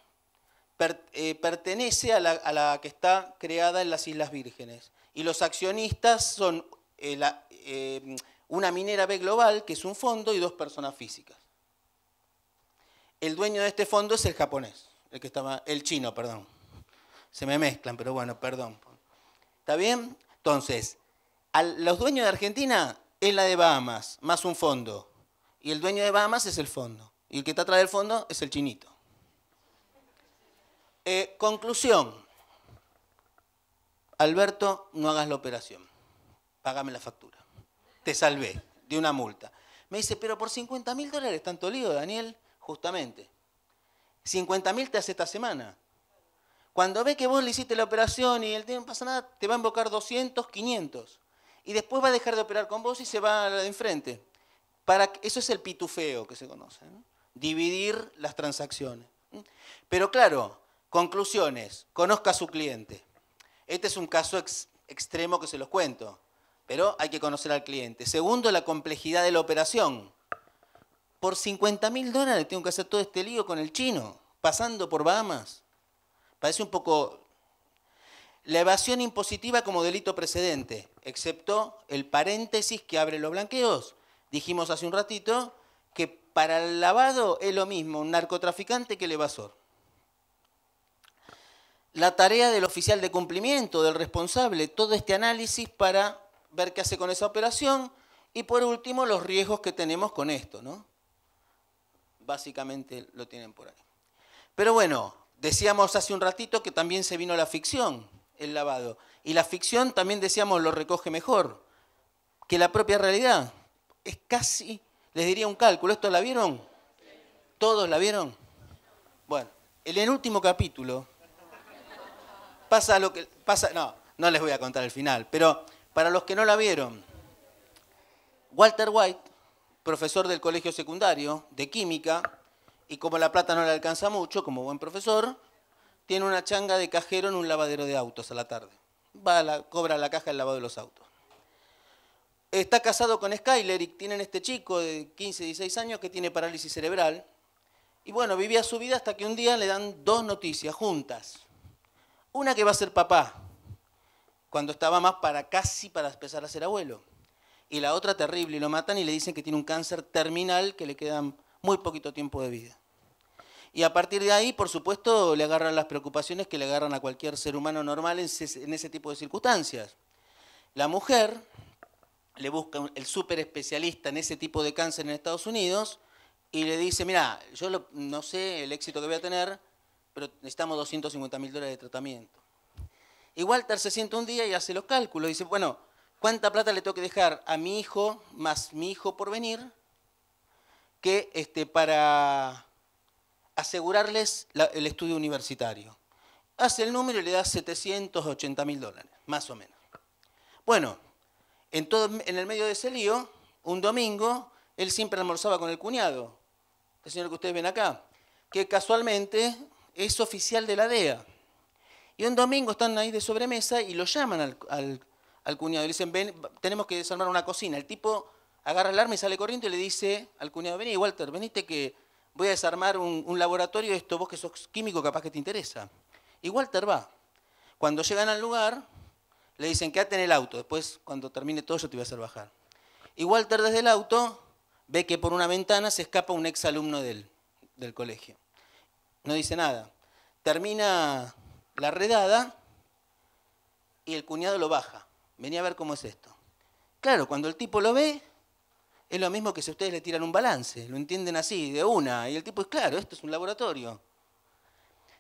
eh, pertenece a la, que está creada en las Islas Vírgenes. Y los accionistas son eh, eh, una minera B Global, que es un fondo, y dos personas físicas. El dueño de este fondo es el japonés, el, que estaba, el chino, perdón. Se me mezclan, pero bueno, perdón. ¿Está bien? Entonces, los dueños de Argentina es la de Bahamas, más un fondo. Y el dueño de Bahamas es el fondo. Y el que está atrás del fondo es el chinito. Eh, conclusión. Alberto, no hagas la operación. Págame la factura. Te salvé de una multa. Me dice, pero por 50 mil dólares, tanto lío, Daniel, justamente. 50 mil te hace esta semana. Cuando ve que vos le hiciste la operación y el tiempo no pasa nada, te va a invocar 200, 500. Y después va a dejar de operar con vos y se va a la de enfrente. Para, eso es el pitufeo que se conoce. ¿no? dividir las transacciones. Pero claro, conclusiones, conozca a su cliente. Este es un caso extremo que se los cuento, pero hay que conocer al cliente. Segundo, la complejidad de la operación. Por 50 mil dólares tengo que hacer todo este lío con el chino, pasando por Bahamas. Parece un poco... La evasión impositiva como delito precedente, excepto el paréntesis que abre los blanqueos. Dijimos hace un ratito que para el lavado es lo mismo un narcotraficante que el evasor. La tarea del oficial de cumplimiento, del responsable, todo este análisis para ver qué hace con esa operación y por último los riesgos que tenemos con esto, ¿no? Básicamente lo tienen por ahí. Pero bueno, decíamos hace un ratito que también se vino la ficción, el lavado. Y la ficción también decíamos lo recoge mejor que la propia realidad. Es casi les diría un cálculo. ¿Esto la vieron? ¿Todos la vieron? Bueno, en el último capítulo pasa lo que pasa. No, no les voy a contar el final, pero para los que no la vieron, Walter White, profesor del colegio secundario de química, y como la plata no le alcanza mucho, como buen profesor, tiene una changa de cajero en un lavadero de autos a la tarde. Va cobra la caja el lavado de los autos está casado con Skyler y tienen este chico de 15, 16 años que tiene parálisis cerebral. Y bueno, vivía su vida hasta que un día le dan dos noticias juntas. Una que va a ser papá, cuando estaba más para casi para empezar a ser abuelo. Y la otra terrible, y lo matan y le dicen que tiene un cáncer terminal que le quedan muy poquito tiempo de vida. Y a partir de ahí, por supuesto, le agarran las preocupaciones que le agarran a cualquier ser humano normal en ese tipo de circunstancias. La mujer le busca el súper especialista en ese tipo de cáncer en Estados Unidos y le dice, mira, yo no sé el éxito que voy a tener, pero necesitamos 250 mil dólares de tratamiento. Y Walter se siente un día y hace los cálculos, dice, bueno, ¿cuánta plata le tengo que dejar a mi hijo más mi hijo por venir que este, para asegurarles el estudio universitario? Hace el número y le da 780 mil dólares, más o menos. Bueno, en, el medio de ese lío, un domingo, él siempre almorzaba con el cuñado, el señor que ustedes ven acá, que casualmente es oficial de la DEA. Y un domingo están ahí de sobremesa y lo llaman al, cuñado le dicen, ven, tenemos que desarmar una cocina. El tipo agarra el arma y sale corriendo y le dice al cuñado, vení Walter, veniste que voy a desarmar un, un laboratorio, esto vos que sos químico capaz que te interesa. Y Walter va. Cuando llegan al lugar, le dicen, quédate en el auto, después cuando termine todo yo te voy a hacer bajar. Y Walter desde el auto ve que por una ventana se escapa un ex alumno del, colegio. No dice nada. Termina la redada y el cuñado lo baja. Venía a ver cómo es esto. Claro, cuando el tipo lo ve, es lo mismo que si ustedes le tiran un balance, lo entienden así, de una, y el tipo es claro, esto es un laboratorio.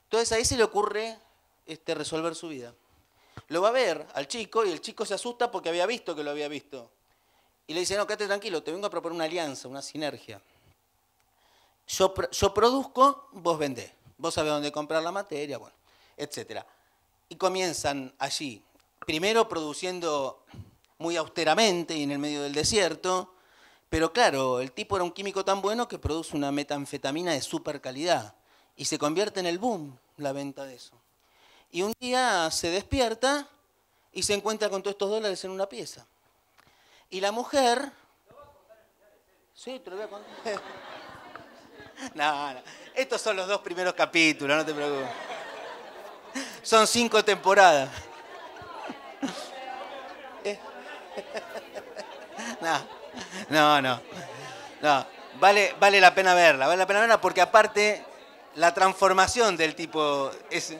Entonces ahí se le ocurre este, resolver su vida. Lo va a ver al chico y el chico se asusta porque había visto que lo había visto. Y le dice, no, quédate tranquilo, te vengo a proponer una alianza, una sinergia. Yo, produzco, vos vendés. Vos sabés dónde comprar la materia, bueno, etc. Y comienzan allí, primero produciendo muy austeramente y en el medio del desierto, pero claro, el tipo era un químico tan bueno que produce una metanfetamina de super calidad y se convierte en el boom la venta de eso. Y un día se despierta y se encuentra con todos estos dólares en una pieza. Y la mujer... Sí, te lo voy a contar. no, no. Estos son los dos primeros capítulos, no te preocupes. Son cinco temporadas. no, no, no. no. Vale, vale la pena verla, vale la pena verla porque aparte la transformación del tipo es...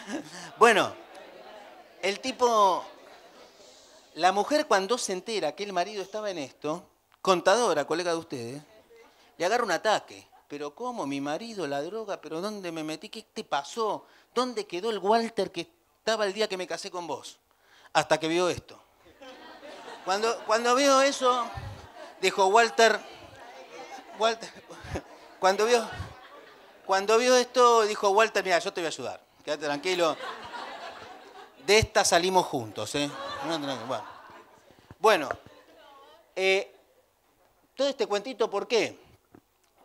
bueno, el tipo, la mujer cuando se entera que el marido estaba en esto, contadora, colega de ustedes, le agarra un ataque. Pero ¿cómo? Mi marido, la droga, pero ¿dónde me metí? ¿Qué te pasó? ¿Dónde quedó el Walter que estaba el día que me casé con vos? Hasta que vio esto. Cuando, cuando vio eso, dijo Walter, Walter, cuando vio, cuando vio esto, dijo Walter, mira, yo te voy a ayudar quédate tranquilo. De esta salimos juntos, ¿eh? Bueno, eh, todo este cuentito, ¿por qué?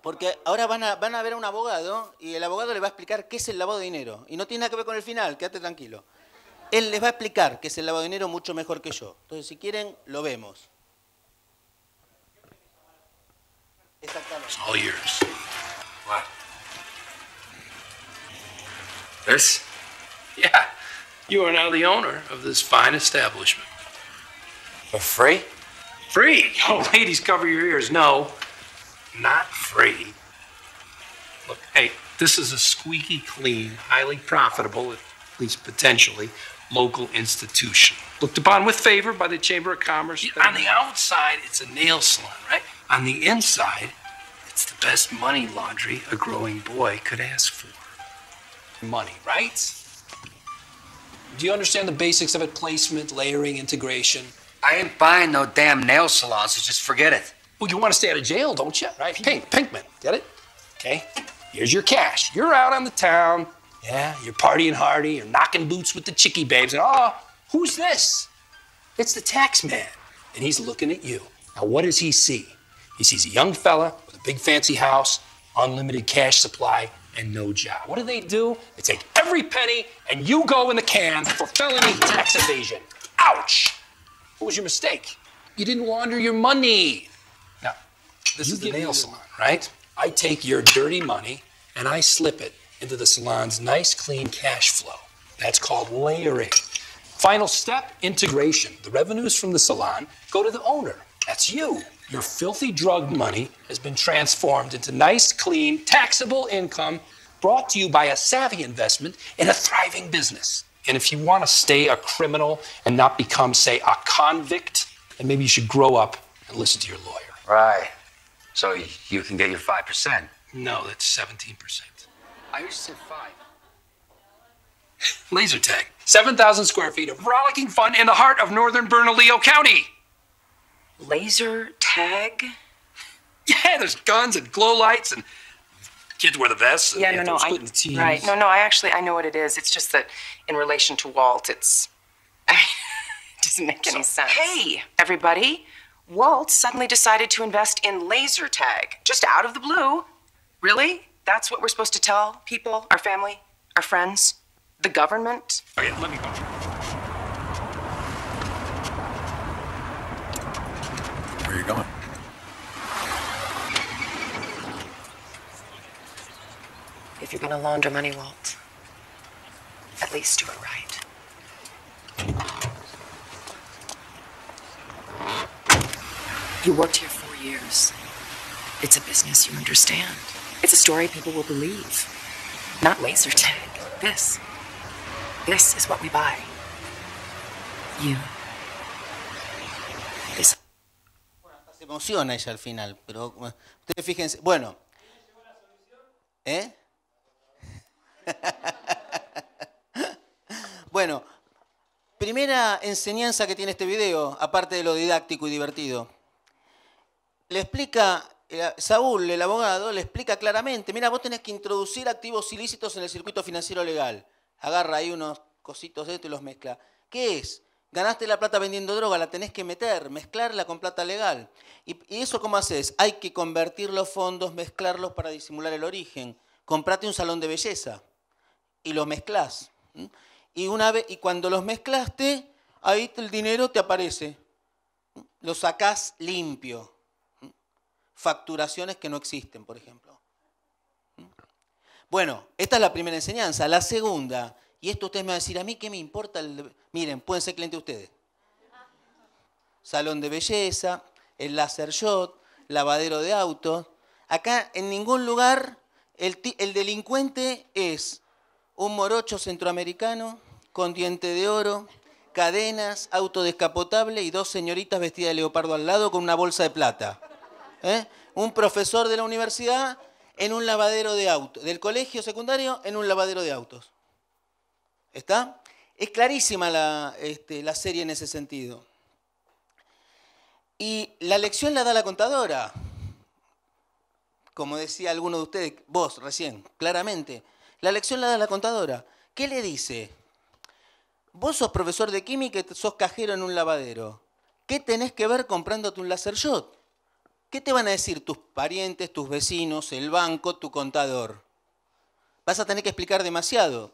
Porque ahora van a, van a ver a un abogado y el abogado le va a explicar qué es el lavado de dinero. Y no tiene nada que ver con el final, quédate tranquilo. Él les va a explicar qué es el lavado de dinero mucho mejor que yo. Entonces, si quieren, lo vemos. This? Yeah. You are now the owner of this fine establishment. For free? Free? Oh, ladies, cover your ears. No, not free. Look, hey, this is a squeaky clean, highly profitable, at least potentially, local institution. Looked upon with favor by the Chamber of Commerce. Yeah, on the outside, it's a nail salon, right? On the inside, it's the best money laundry a growing boy could ask for money, right? Do you understand the basics of it? Placement, layering, integration. I ain't buying no damn nail salons. so just forget it. Well, you want to stay out of jail, don't you? Right? Pink, Pinkman, get it? Okay. Here's your cash. You're out on the town. Yeah, you're partying hardy. You're knocking boots with the chickie babes. And oh, who's this? It's the tax man. And he's looking at you. Now, what does he see? He sees a young fella with a big fancy house, unlimited cash supply, and no job. What do they do? They take every penny and you go in the can for felony tax evasion. Ouch! What was your mistake? You didn't launder your money. Now, this you is the nail salon, right? I take your dirty money and I slip it into the salon's nice, clean cash flow. That's called layering. Final step integration. The revenues from the salon go to the owner. That's you. Your filthy drug money has been transformed into nice, clean, taxable income brought to you by a savvy investment in a thriving business. And if you want to stay a criminal and not become, say, a convict, then maybe you should grow up and listen to your lawyer. Right. So you can get your 5%. No, that's 17%. I used to say 5. Laser tag. 7,000 square feet of rollicking fun in the heart of northern Bernalillo County laser tag? Yeah, there's guns and glow lights and kids wear the vests. Yeah, no, no, I, right. No, no, I actually, I know what it is. It's just that in relation to Walt, it's, I mean, it doesn't make so, any sense. Hey, everybody, Walt suddenly decided to invest in laser tag, just out of the blue. Really? That's what we're supposed to tell people, our family, our friends, the government? Okay, let me go. If you're going to launder money, Walt, at least do it right. You worked here four years. It's a business you understand. It's a story people will believe. Not laser tag. This. This is what we buy. You. This. se emociona ella al final, pero eh, ustedes fíjense. Bueno. ¿Eh? bueno, primera enseñanza que tiene este video, aparte de lo didáctico y divertido. Le explica, eh, Saúl, el abogado, le explica claramente, mira, vos tenés que introducir activos ilícitos en el circuito financiero legal. Agarra ahí unos cositos de esto y los mezcla. ¿Qué es? Ganaste la plata vendiendo droga, la tenés que meter, mezclarla con plata legal. ¿Y, eso cómo haces? Hay que convertir los fondos, mezclarlos para disimular el origen. Comprate un salón de belleza y los mezclas. Y, una vez, y cuando los mezclaste, ahí el dinero te aparece. Lo sacás limpio. Facturaciones que no existen, por ejemplo. Bueno, esta es la primera enseñanza. La segunda, y esto ustedes me van a decir, a mí qué me importa. Miren, pueden ser clientes ustedes. Salón de belleza, el laser shot, lavadero de autos. Acá en ningún lugar el, el delincuente es un morocho centroamericano con diente de oro, cadenas, auto descapotable y dos señoritas vestidas de leopardo al lado con una bolsa de plata. ¿eh? Un profesor de la universidad en un lavadero de autos, del colegio secundario en un lavadero de autos. ¿Está? Es clarísima la este, serie en ese sentido. Y la lección la da la contadora, como decía alguno de ustedes, vos recién, claramente. La lección la da la contadora. ¿Qué le dice? Vos sos profesor de química y sos cajero en un lavadero. ¿Qué tenés que ver comprándote un laser shot? ¿Qué te van a decir tus parientes, tus vecinos, el banco, tu contador? Vas a tener que explicar demasiado.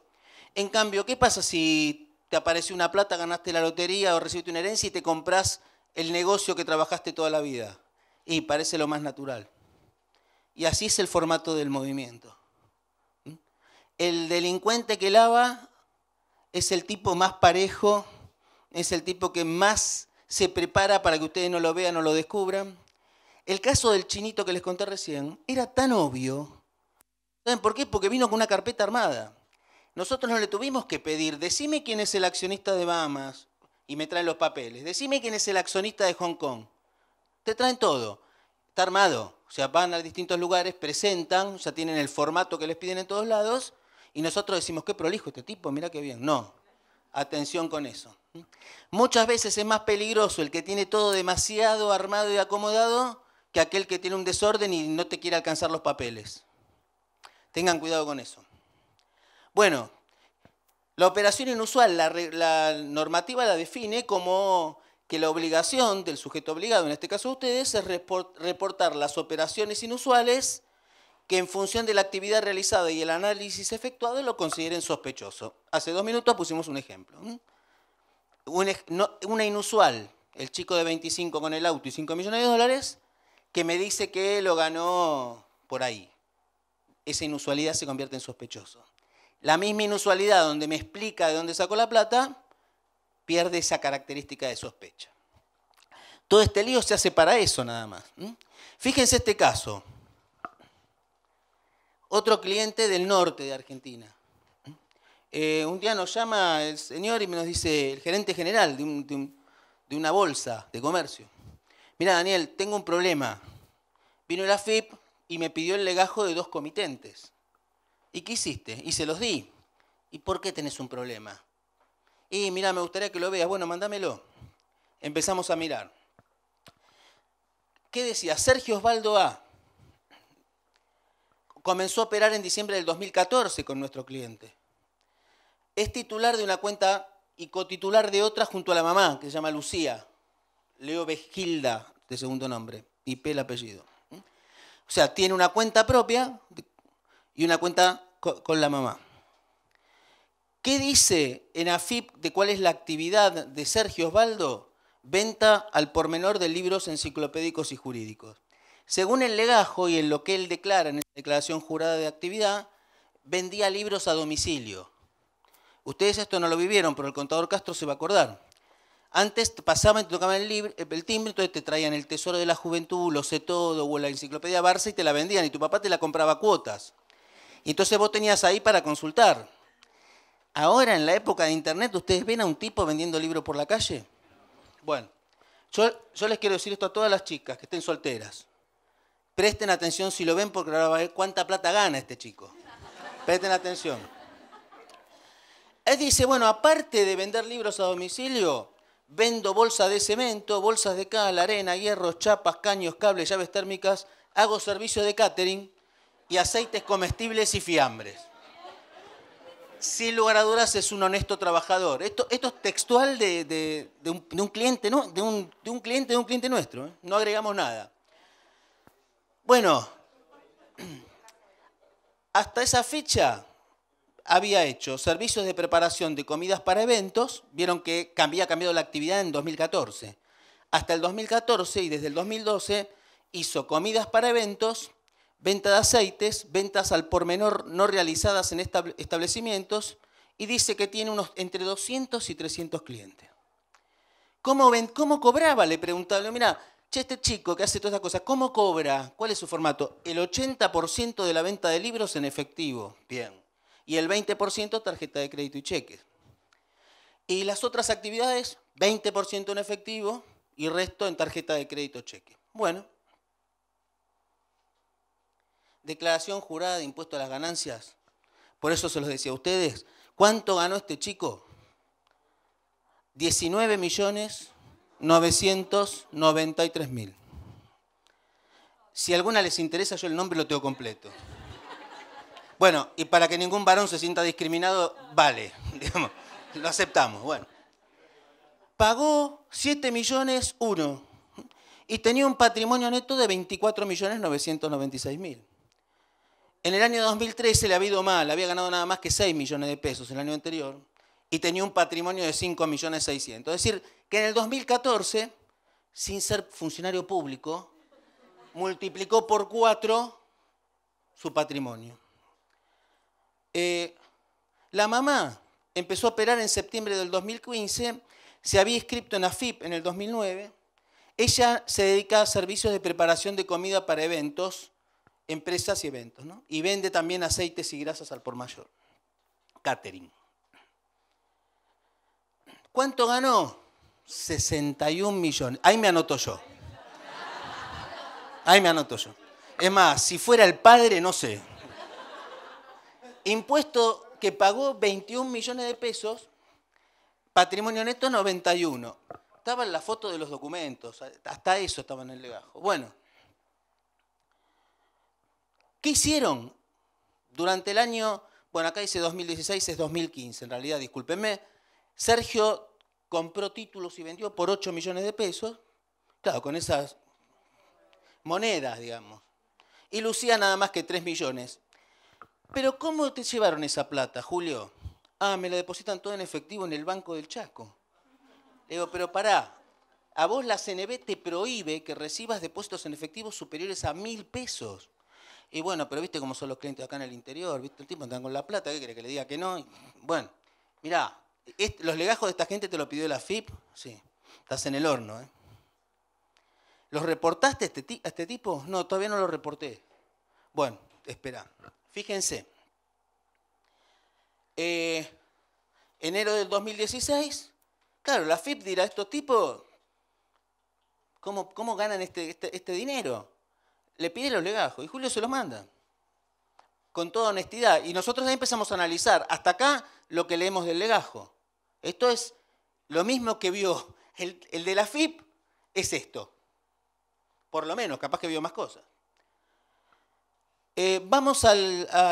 En cambio, ¿qué pasa si te aparece una plata, ganaste la lotería o recibiste una herencia y te compras el negocio que trabajaste toda la vida? Y parece lo más natural. Y así es el formato del movimiento el delincuente que lava es el tipo más parejo, es el tipo que más se prepara para que ustedes no lo vean o lo descubran. El caso del chinito que les conté recién era tan obvio. ¿Saben por qué? Porque vino con una carpeta armada. Nosotros no le tuvimos que pedir, decime quién es el accionista de Bahamas y me traen los papeles. Decime quién es el accionista de Hong Kong. Te traen todo. Está armado. O sea, van a distintos lugares, presentan, ya tienen el formato que les piden en todos lados y nosotros decimos, qué prolijo este tipo, mira qué bien. No, atención con eso. Muchas veces es más peligroso el que tiene todo demasiado armado y acomodado que aquel que tiene un desorden y no te quiere alcanzar los papeles. Tengan cuidado con eso. Bueno, la operación inusual, la, normativa la define como que la obligación del sujeto obligado, en este caso ustedes, es reportar las operaciones inusuales que en función de la actividad realizada y el análisis efectuado lo consideren sospechoso. Hace dos minutos pusimos un ejemplo. Una inusual, el chico de 25 con el auto y 5 millones de dólares, que me dice que lo ganó por ahí. Esa inusualidad se convierte en sospechoso. La misma inusualidad donde me explica de dónde sacó la plata, pierde esa característica de sospecha. Todo este lío se hace para eso nada más. Fíjense este caso otro cliente del norte de Argentina. Eh, un día nos llama el señor y me nos dice, el gerente general de, una bolsa de comercio, mira Daniel, tengo un problema. Vino la FIP y me pidió el legajo de dos comitentes. ¿Y qué hiciste? Y se los di. ¿Y por qué tenés un problema? Y mira, me gustaría que lo veas. Bueno, mándamelo. Empezamos a mirar. ¿Qué decía? Sergio Osvaldo A comenzó a operar en diciembre del 2014 con nuestro cliente. Es titular de una cuenta y cotitular de otra junto a la mamá, que se llama Lucía. Leo Vegilda, de segundo nombre, y P el apellido. O sea, tiene una cuenta propia y una cuenta con la mamá. ¿Qué dice en AFIP de cuál es la actividad de Sergio Osvaldo? Venta al por menor de libros enciclopédicos y jurídicos. Según el legajo y en lo que él declara en esa declaración jurada de actividad, vendía libros a domicilio. Ustedes esto no lo vivieron, pero el contador Castro se va a acordar. Antes pasaban y te tocaban el, el timbre, entonces te traían el Tesoro de la Juventud, lo sé todo, o la Enciclopedia Barça y te la vendían, y tu papá te la compraba a cuotas. Y entonces vos tenías ahí para consultar. Ahora, en la época de Internet, ¿ustedes ven a un tipo vendiendo libros por la calle? Bueno, yo les quiero decir esto a todas las chicas que estén solteras. Presten atención si lo ven porque ahora va a ver cuánta plata gana este chico. Presten atención. Él dice, bueno, aparte de vender libros a domicilio, vendo bolsas de cemento, bolsas de cal, arena, hierro, chapas, caños, cables, llaves térmicas, hago servicio de catering y aceites comestibles y fiambres. Sin lugar a dudas es un honesto trabajador. Esto, esto es textual de, un, cliente, ¿no? Un, de un, cliente de un cliente nuestro. ¿eh? No agregamos nada. Bueno, hasta esa fecha había hecho servicios de preparación de comidas para eventos, vieron que había cambiado la actividad en 2014. Hasta el 2014 y desde el 2012 hizo comidas para eventos, venta de aceites, ventas al por menor no realizadas en establecimientos y dice que tiene unos entre 200 y 300 clientes. ¿Cómo, cómo cobraba? Le preguntaba, mira, che, este chico que hace todas estas cosas, ¿cómo cobra? ¿Cuál es su formato? El 80% de la venta de libros en efectivo, bien. Y el 20% tarjeta de crédito y cheques. Y las otras actividades, 20% en efectivo y resto en tarjeta de crédito cheque. Bueno. Declaración jurada de impuesto a las ganancias. Por eso se los decía a ustedes. ¿Cuánto ganó este chico? 19 millones 993 mil. Si a alguna les interesa, yo el nombre lo tengo completo. Bueno, y para que ningún varón se sienta discriminado, vale, digamos, lo aceptamos. Bueno, pagó 7 millones 1 y tenía un patrimonio neto de 24 millones 996 mil. En el año 2013 le había ido mal, había ganado nada más que 6 millones de pesos el año anterior y tenía un patrimonio de 5.600.000. Es decir, que en el 2014, sin ser funcionario público, multiplicó por cuatro su patrimonio. Eh, la mamá empezó a operar en septiembre del 2015, se había inscrito en AFIP en el 2009, ella se dedica a servicios de preparación de comida para eventos, empresas y eventos, ¿no? y vende también aceites y grasas al por mayor, catering. ¿Cuánto ganó? 61 millones. Ahí me anoto yo. Ahí me anoto yo. Es más, si fuera el padre, no sé. Impuesto que pagó 21 millones de pesos, patrimonio neto 91. Estaba en la foto de los documentos, hasta eso estaba en el legajo. Bueno, ¿qué hicieron durante el año? Bueno, acá dice 2016, es 2015, en realidad, discúlpenme Sergio compró títulos y vendió por 8 millones de pesos, claro, con esas monedas, digamos. Y Lucía nada más que 3 millones. Pero ¿cómo te llevaron esa plata, Julio? Ah, me la depositan todo en efectivo en el Banco del Chaco. Le digo, pero pará, a vos la CNB te prohíbe que recibas depósitos en efectivo superiores a mil pesos. Y bueno, pero viste cómo son los clientes acá en el interior, viste, el tipo andan con la plata, ¿qué quiere que le diga que no? bueno, mirá, los legajos de esta gente te lo pidió la FIP, sí, estás en el horno. ¿eh? ¿Los reportaste este a este, tipo? No, todavía no lo reporté. Bueno, espera. Fíjense. Eh, enero del 2016, claro, la FIP dirá, estos tipos, ¿cómo, cómo ganan este, este, este dinero? Le pide los legajos y Julio se los manda con toda honestidad. Y nosotros ahí empezamos a analizar hasta acá lo que leemos del legajo. Esto es lo mismo que vio el, de la FIP, es esto. Por lo menos, capaz que vio más cosas. Eh, vamos a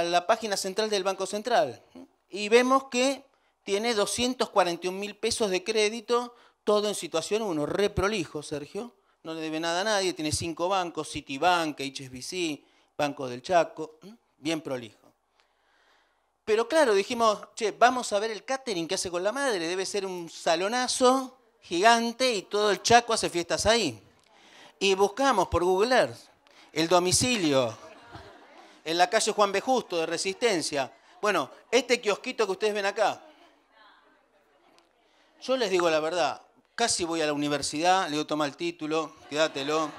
la página central del Banco Central y vemos que tiene 241 mil pesos de crédito, todo en situación 1, re prolijo, Sergio. No le debe nada a nadie, tiene cinco bancos, Citibank, HSBC, Banco del Chaco, bien prolijo. Pero claro, dijimos, che, vamos a ver el catering que hace con la madre, debe ser un salonazo gigante y todo el Chaco hace fiestas ahí. Y buscamos por Google Earth el domicilio en la calle Juan B. Justo de Resistencia. Bueno, este kiosquito que ustedes ven acá. Yo les digo la verdad, casi voy a la universidad, le digo, toma el título, quédatelo.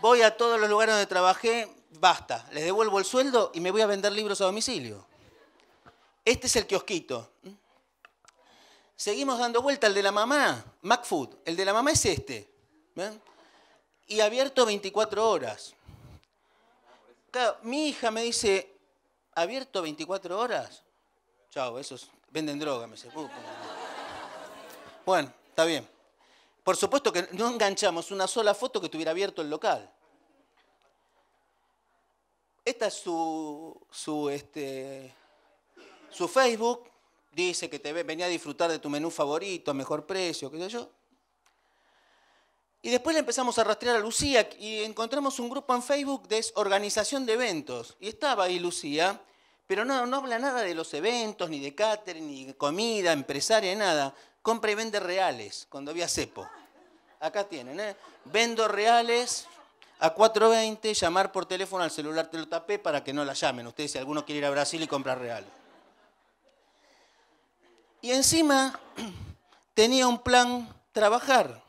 Voy a todos los lugares donde trabajé, basta, les devuelvo el sueldo y me voy a vender libros a domicilio. Este es el kiosquito. Seguimos dando vuelta al de la mamá, MacFood. El de la mamá es este. ¿ven? Y abierto 24 horas. mi hija me dice, ¿abierto 24 horas? Chao, esos venden droga, me dice. bueno, está bien. Por supuesto que no enganchamos una sola foto que estuviera abierto el local. Esta es su, su este, su Facebook dice que te venía a disfrutar de tu menú favorito, mejor precio, qué sé yo. Y después le empezamos a rastrear a Lucía y encontramos un grupo en Facebook de organización de eventos. Y estaba ahí Lucía, pero no, no habla nada de los eventos, ni de catering, ni comida, empresaria, nada. Compra y vende reales, cuando había cepo. Acá tienen, ¿eh? Vendo reales a 4.20, llamar por teléfono al celular, te lo tapé para que no la llamen. Ustedes si alguno quiere ir a Brasil y comprar reales. Y encima tenía un plan trabajar.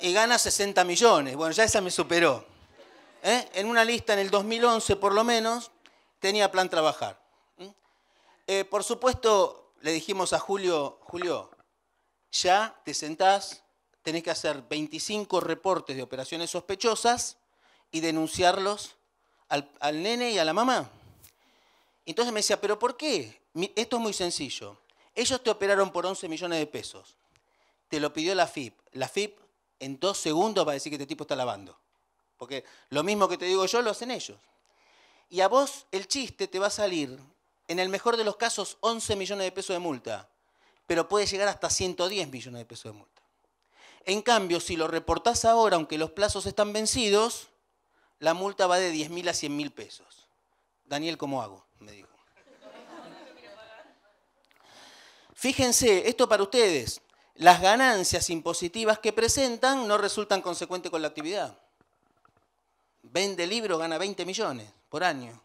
Y gana 60 millones. Bueno, ya esa me superó. ¿Eh? En una lista en el 2011 por lo menos tenía plan trabajar. ¿Mm? Eh, por supuesto, le dijimos a Julio, Julio, ya te sentás, tenés que hacer 25 reportes de operaciones sospechosas y denunciarlos al nene y a la mamá. Entonces me decía, ¿pero por qué? Esto es muy sencillo. Ellos te operaron por 11 millones de pesos. Te lo pidió la FIP. La FIP en dos segundos va a decir que este tipo está lavando. Porque lo mismo que te digo yo lo hacen ellos. Y a vos el chiste te va a salir, en el mejor de los casos, 11 millones de pesos de multa. Pero puede llegar hasta 110 millones de pesos de multa. En cambio, si lo reportás ahora, aunque los plazos están vencidos, la multa va de 10 mil a 100 mil pesos. Daniel, ¿cómo hago? me dijo. Fíjense, esto para ustedes, las ganancias impositivas que presentan no resultan consecuentes con la actividad. Vende libros, gana 20 millones por año.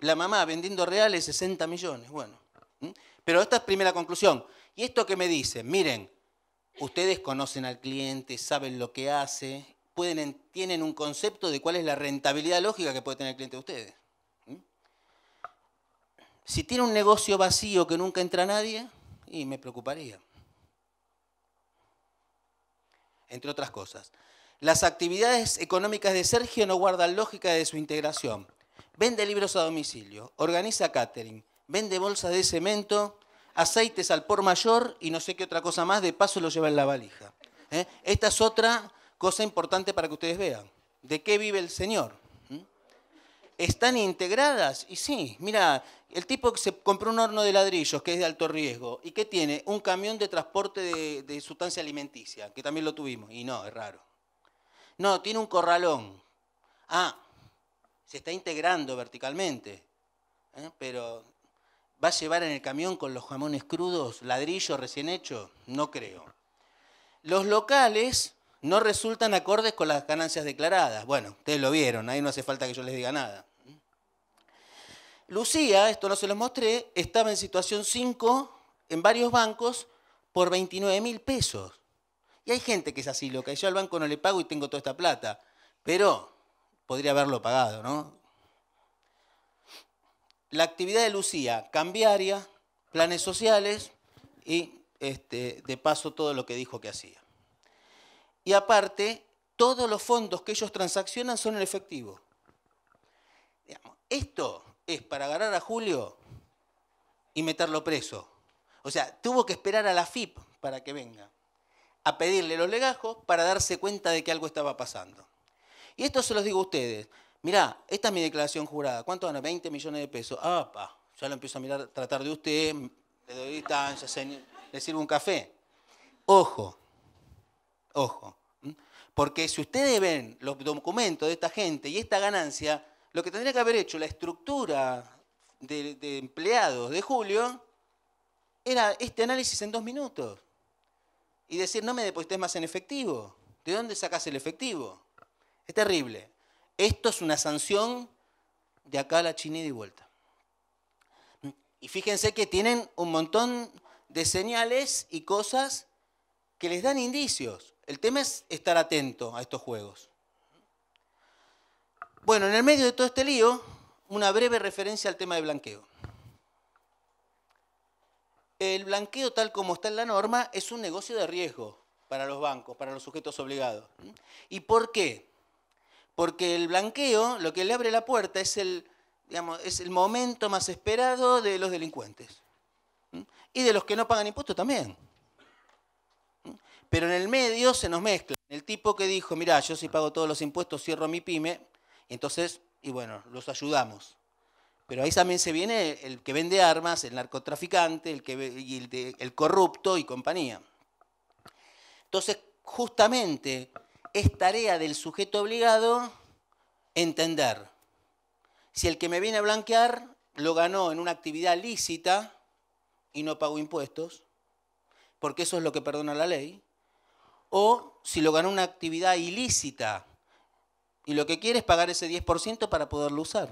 La mamá vendiendo reales, 60 millones. Bueno, pero esta es primera conclusión. Y esto que me dice miren, ustedes conocen al cliente, saben lo que hace, pueden, tienen un concepto de cuál es la rentabilidad lógica que puede tener el cliente de ustedes. Si tiene un negocio vacío que nunca entra nadie, y me preocuparía. Entre otras cosas. Las actividades económicas de Sergio no guardan lógica de su integración. Vende libros a domicilio, organiza catering, vende bolsas de cemento, aceites al por mayor y no sé qué otra cosa más, de paso lo lleva en la valija. ¿eh? Esta es otra cosa importante para que ustedes vean. ¿De qué vive el Señor? están integradas. Y sí, mira, el tipo que se compró un horno de ladrillos, que es de alto riesgo, ¿y qué tiene? Un camión de transporte de, sustancia alimenticia, que también lo tuvimos, y no, es raro. No, tiene un corralón. Ah, se está integrando verticalmente, ¿eh? pero ¿va a llevar en el camión con los jamones crudos, ladrillos recién hechos? No creo. Los locales no resultan acordes con las ganancias declaradas. Bueno, ustedes lo vieron, ahí no hace falta que yo les diga nada. Lucía, esto no se los mostré, estaba en situación 5 en varios bancos por 29 mil pesos. Y hay gente que es así, lo que yo al banco no le pago y tengo toda esta plata, pero podría haberlo pagado, ¿no? La actividad de Lucía, cambiaria, planes sociales y este, de paso todo lo que dijo que hacía y aparte todos los fondos que ellos transaccionan son en efectivo. esto es para agarrar a Julio y meterlo preso. O sea, tuvo que esperar a la FIP para que venga a pedirle los legajos para darse cuenta de que algo estaba pasando. Y esto se los digo a ustedes. Mirá, esta es mi declaración jurada. ¿Cuánto gana? 20 millones de pesos. Ah, pa, ya lo empiezo a mirar, tratar de usted, le doy distancia, le sirvo un café. Ojo, Ojo. Porque si ustedes ven los documentos de esta gente y esta ganancia, lo que tendría que haber hecho la estructura de, empleados de Julio era este análisis en dos minutos. Y decir, no me deposites más en efectivo. ¿De dónde sacas el efectivo? Es terrible. Esto es una sanción de acá a la China y de vuelta. Y fíjense que tienen un montón de señales y cosas que les dan indicios. El tema es estar atento a estos juegos. Bueno, en el medio de todo este lío, una breve referencia al tema de blanqueo. El blanqueo, tal como está en la norma, es un negocio de riesgo para los bancos, para los sujetos obligados. ¿Y por qué? Porque el blanqueo lo que le abre la puerta es el, digamos, es el momento más esperado de los delincuentes. Y de los que no pagan impuestos también. Pero en el medio se nos mezcla. El tipo que dijo, mira, yo si pago todos los impuestos cierro mi pyme, entonces, y bueno, los ayudamos. Pero ahí también se viene el que vende armas, el narcotraficante, el, que, y el, el corrupto y compañía. Entonces, justamente es tarea del sujeto obligado entender si el que me viene a blanquear lo ganó en una actividad lícita y no pagó impuestos, porque eso es lo que perdona la ley, o si lo ganó una actividad ilícita y lo que quiere es pagar ese 10% para poderlo usar.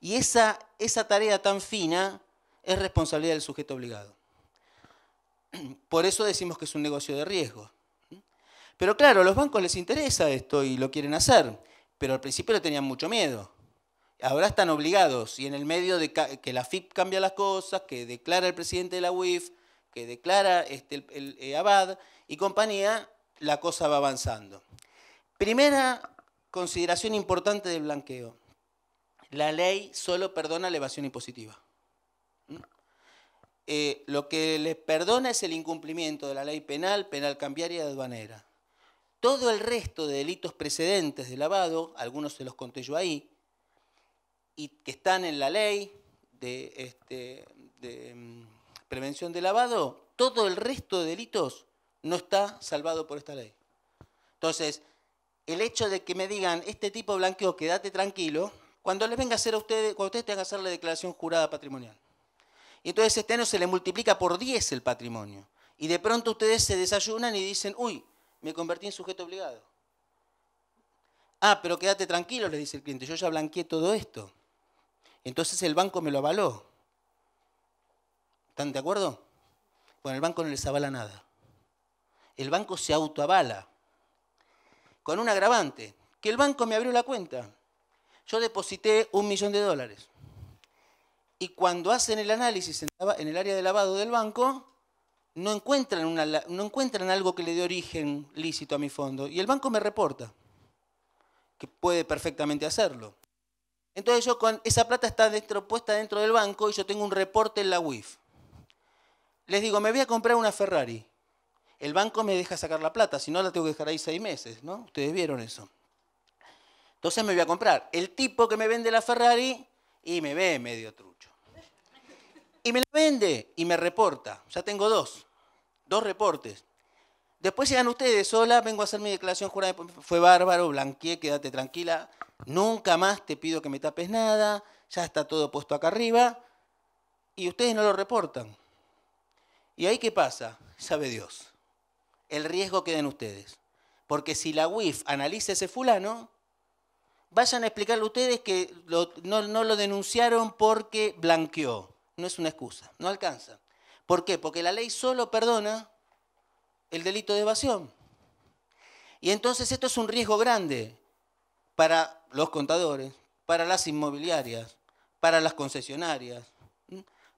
Y esa, esa tarea tan fina es responsabilidad del sujeto obligado. Por eso decimos que es un negocio de riesgo. Pero claro, a los bancos les interesa esto y lo quieren hacer, pero al principio le tenían mucho miedo. Ahora están obligados y en el medio de que la FIP cambia las cosas, que declara el presidente de la UIF, que declara este, el eh, ABAD y compañía, la cosa va avanzando. Primera consideración importante del blanqueo. La ley solo perdona la evasión impositiva. ¿Mm? Eh, lo que les perdona es el incumplimiento de la ley penal, penal cambiaria y aduanera. Todo el resto de delitos precedentes de lavado, algunos se los conté yo ahí, y que están en la ley de, este, de mm, prevención de lavado, todo el resto de delitos no está salvado por esta ley. Entonces, el hecho de que me digan, este tipo blanqueó, quédate tranquilo, cuando les venga a hacer a ustedes, cuando ustedes tengan que hacer la declaración jurada patrimonial. Y entonces este año se le multiplica por 10 el patrimonio. Y de pronto ustedes se desayunan y dicen, uy, me convertí en sujeto obligado. Ah, pero quédate tranquilo, le dice el cliente, yo ya blanqueé todo esto. Entonces el banco me lo avaló. ¿Están de acuerdo? Bueno, el banco no les avala nada el banco se autoavala con un agravante, que el banco me abrió la cuenta. Yo deposité un millón de dólares. Y cuando hacen el análisis en el área de lavado del banco, no encuentran, no encuentran algo que le dé origen lícito a mi fondo. Y el banco me reporta que puede perfectamente hacerlo. Entonces yo con esa plata está dentro, puesta dentro del banco y yo tengo un reporte en la WIF. Les digo, me voy a comprar una Ferrari el banco me deja sacar la plata, si no la tengo que dejar ahí seis meses, ¿no? Ustedes vieron eso. Entonces me voy a comprar. El tipo que me vende la Ferrari y me ve medio trucho. Y me la vende y me reporta. Ya tengo dos, dos reportes. Después llegan ustedes, sola vengo a hacer mi declaración jurada, fue bárbaro, blanqueé, quédate tranquila, nunca más te pido que me tapes nada, ya está todo puesto acá arriba, y ustedes no lo reportan. ¿Y ahí qué pasa? Sabe Dios el riesgo queda en ustedes. Porque si la UIF analiza ese fulano, vayan a explicarle ustedes que no, lo denunciaron porque blanqueó. No es una excusa, no alcanza. ¿Por qué? Porque la ley solo perdona el delito de evasión. Y entonces esto es un riesgo grande para los contadores, para las inmobiliarias, para las concesionarias,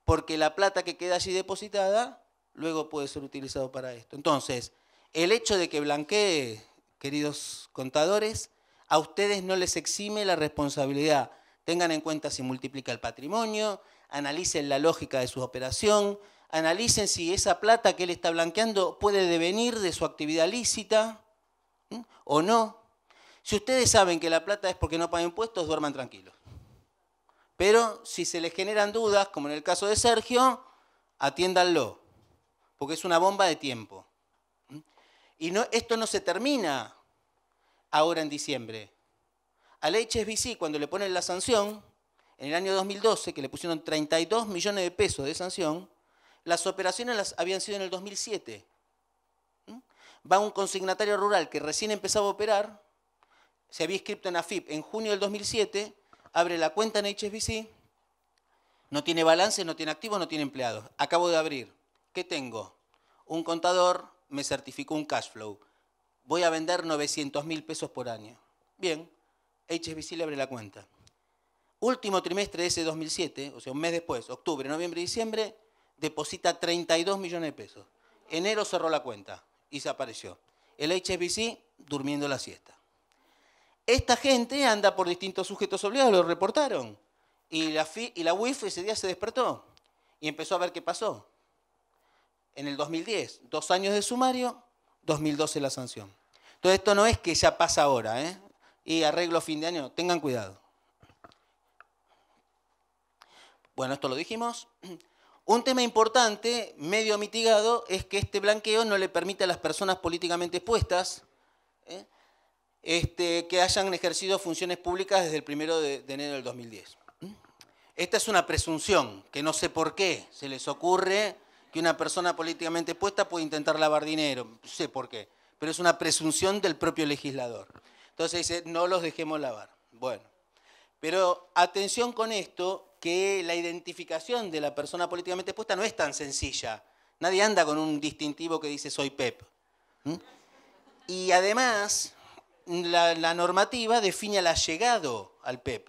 porque la plata que queda allí depositada luego puede ser utilizada para esto. Entonces, el hecho de que blanquee, queridos contadores, a ustedes no les exime la responsabilidad. Tengan en cuenta si multiplica el patrimonio, analicen la lógica de su operación, analicen si esa plata que él está blanqueando puede devenir de su actividad lícita o no. Si ustedes saben que la plata es porque no pagan impuestos, duerman tranquilos. Pero si se les generan dudas, como en el caso de Sergio, atiéndanlo, porque es una bomba de tiempo. Y no, esto no se termina ahora en diciembre. Al HSBC, cuando le ponen la sanción, en el año 2012, que le pusieron 32 millones de pesos de sanción, las operaciones las habían sido en el 2007. ¿Mm? Va un consignatario rural que recién empezaba a operar, se había inscrito en AFIP en junio del 2007, abre la cuenta en HSBC, no tiene balance, no tiene activos, no tiene empleados. Acabo de abrir. ¿Qué tengo? Un contador, me certificó un cash flow. Voy a vender 900 mil pesos por año. Bien, HSBC le abre la cuenta. Último trimestre de ese 2007, o sea, un mes después, octubre, noviembre y diciembre, deposita 32 millones de pesos. Enero cerró la cuenta y se apareció. El HSBC durmiendo la siesta. Esta gente anda por distintos sujetos obligados, lo reportaron. Y la, FI, y la WIF ese día se despertó y empezó a ver qué pasó en el 2010, dos años de sumario, 2012 la sanción. Entonces esto no es que ya pasa ahora, ¿eh? y arreglo fin de año, tengan cuidado. Bueno, esto lo dijimos. Un tema importante, medio mitigado, es que este blanqueo no le permite a las personas políticamente expuestas ¿eh? este, que hayan ejercido funciones públicas desde el primero de enero del 2010. ¿Mm? Esta es una presunción, que no sé por qué se les ocurre que una persona políticamente puesta puede intentar lavar dinero, no sé por qué, pero es una presunción del propio legislador. Entonces dice, no los dejemos lavar. Bueno, pero atención con esto, que la identificación de la persona políticamente puesta no es tan sencilla. Nadie anda con un distintivo que dice soy PEP. ¿Mm? Y además, la, normativa define al allegado al PEP.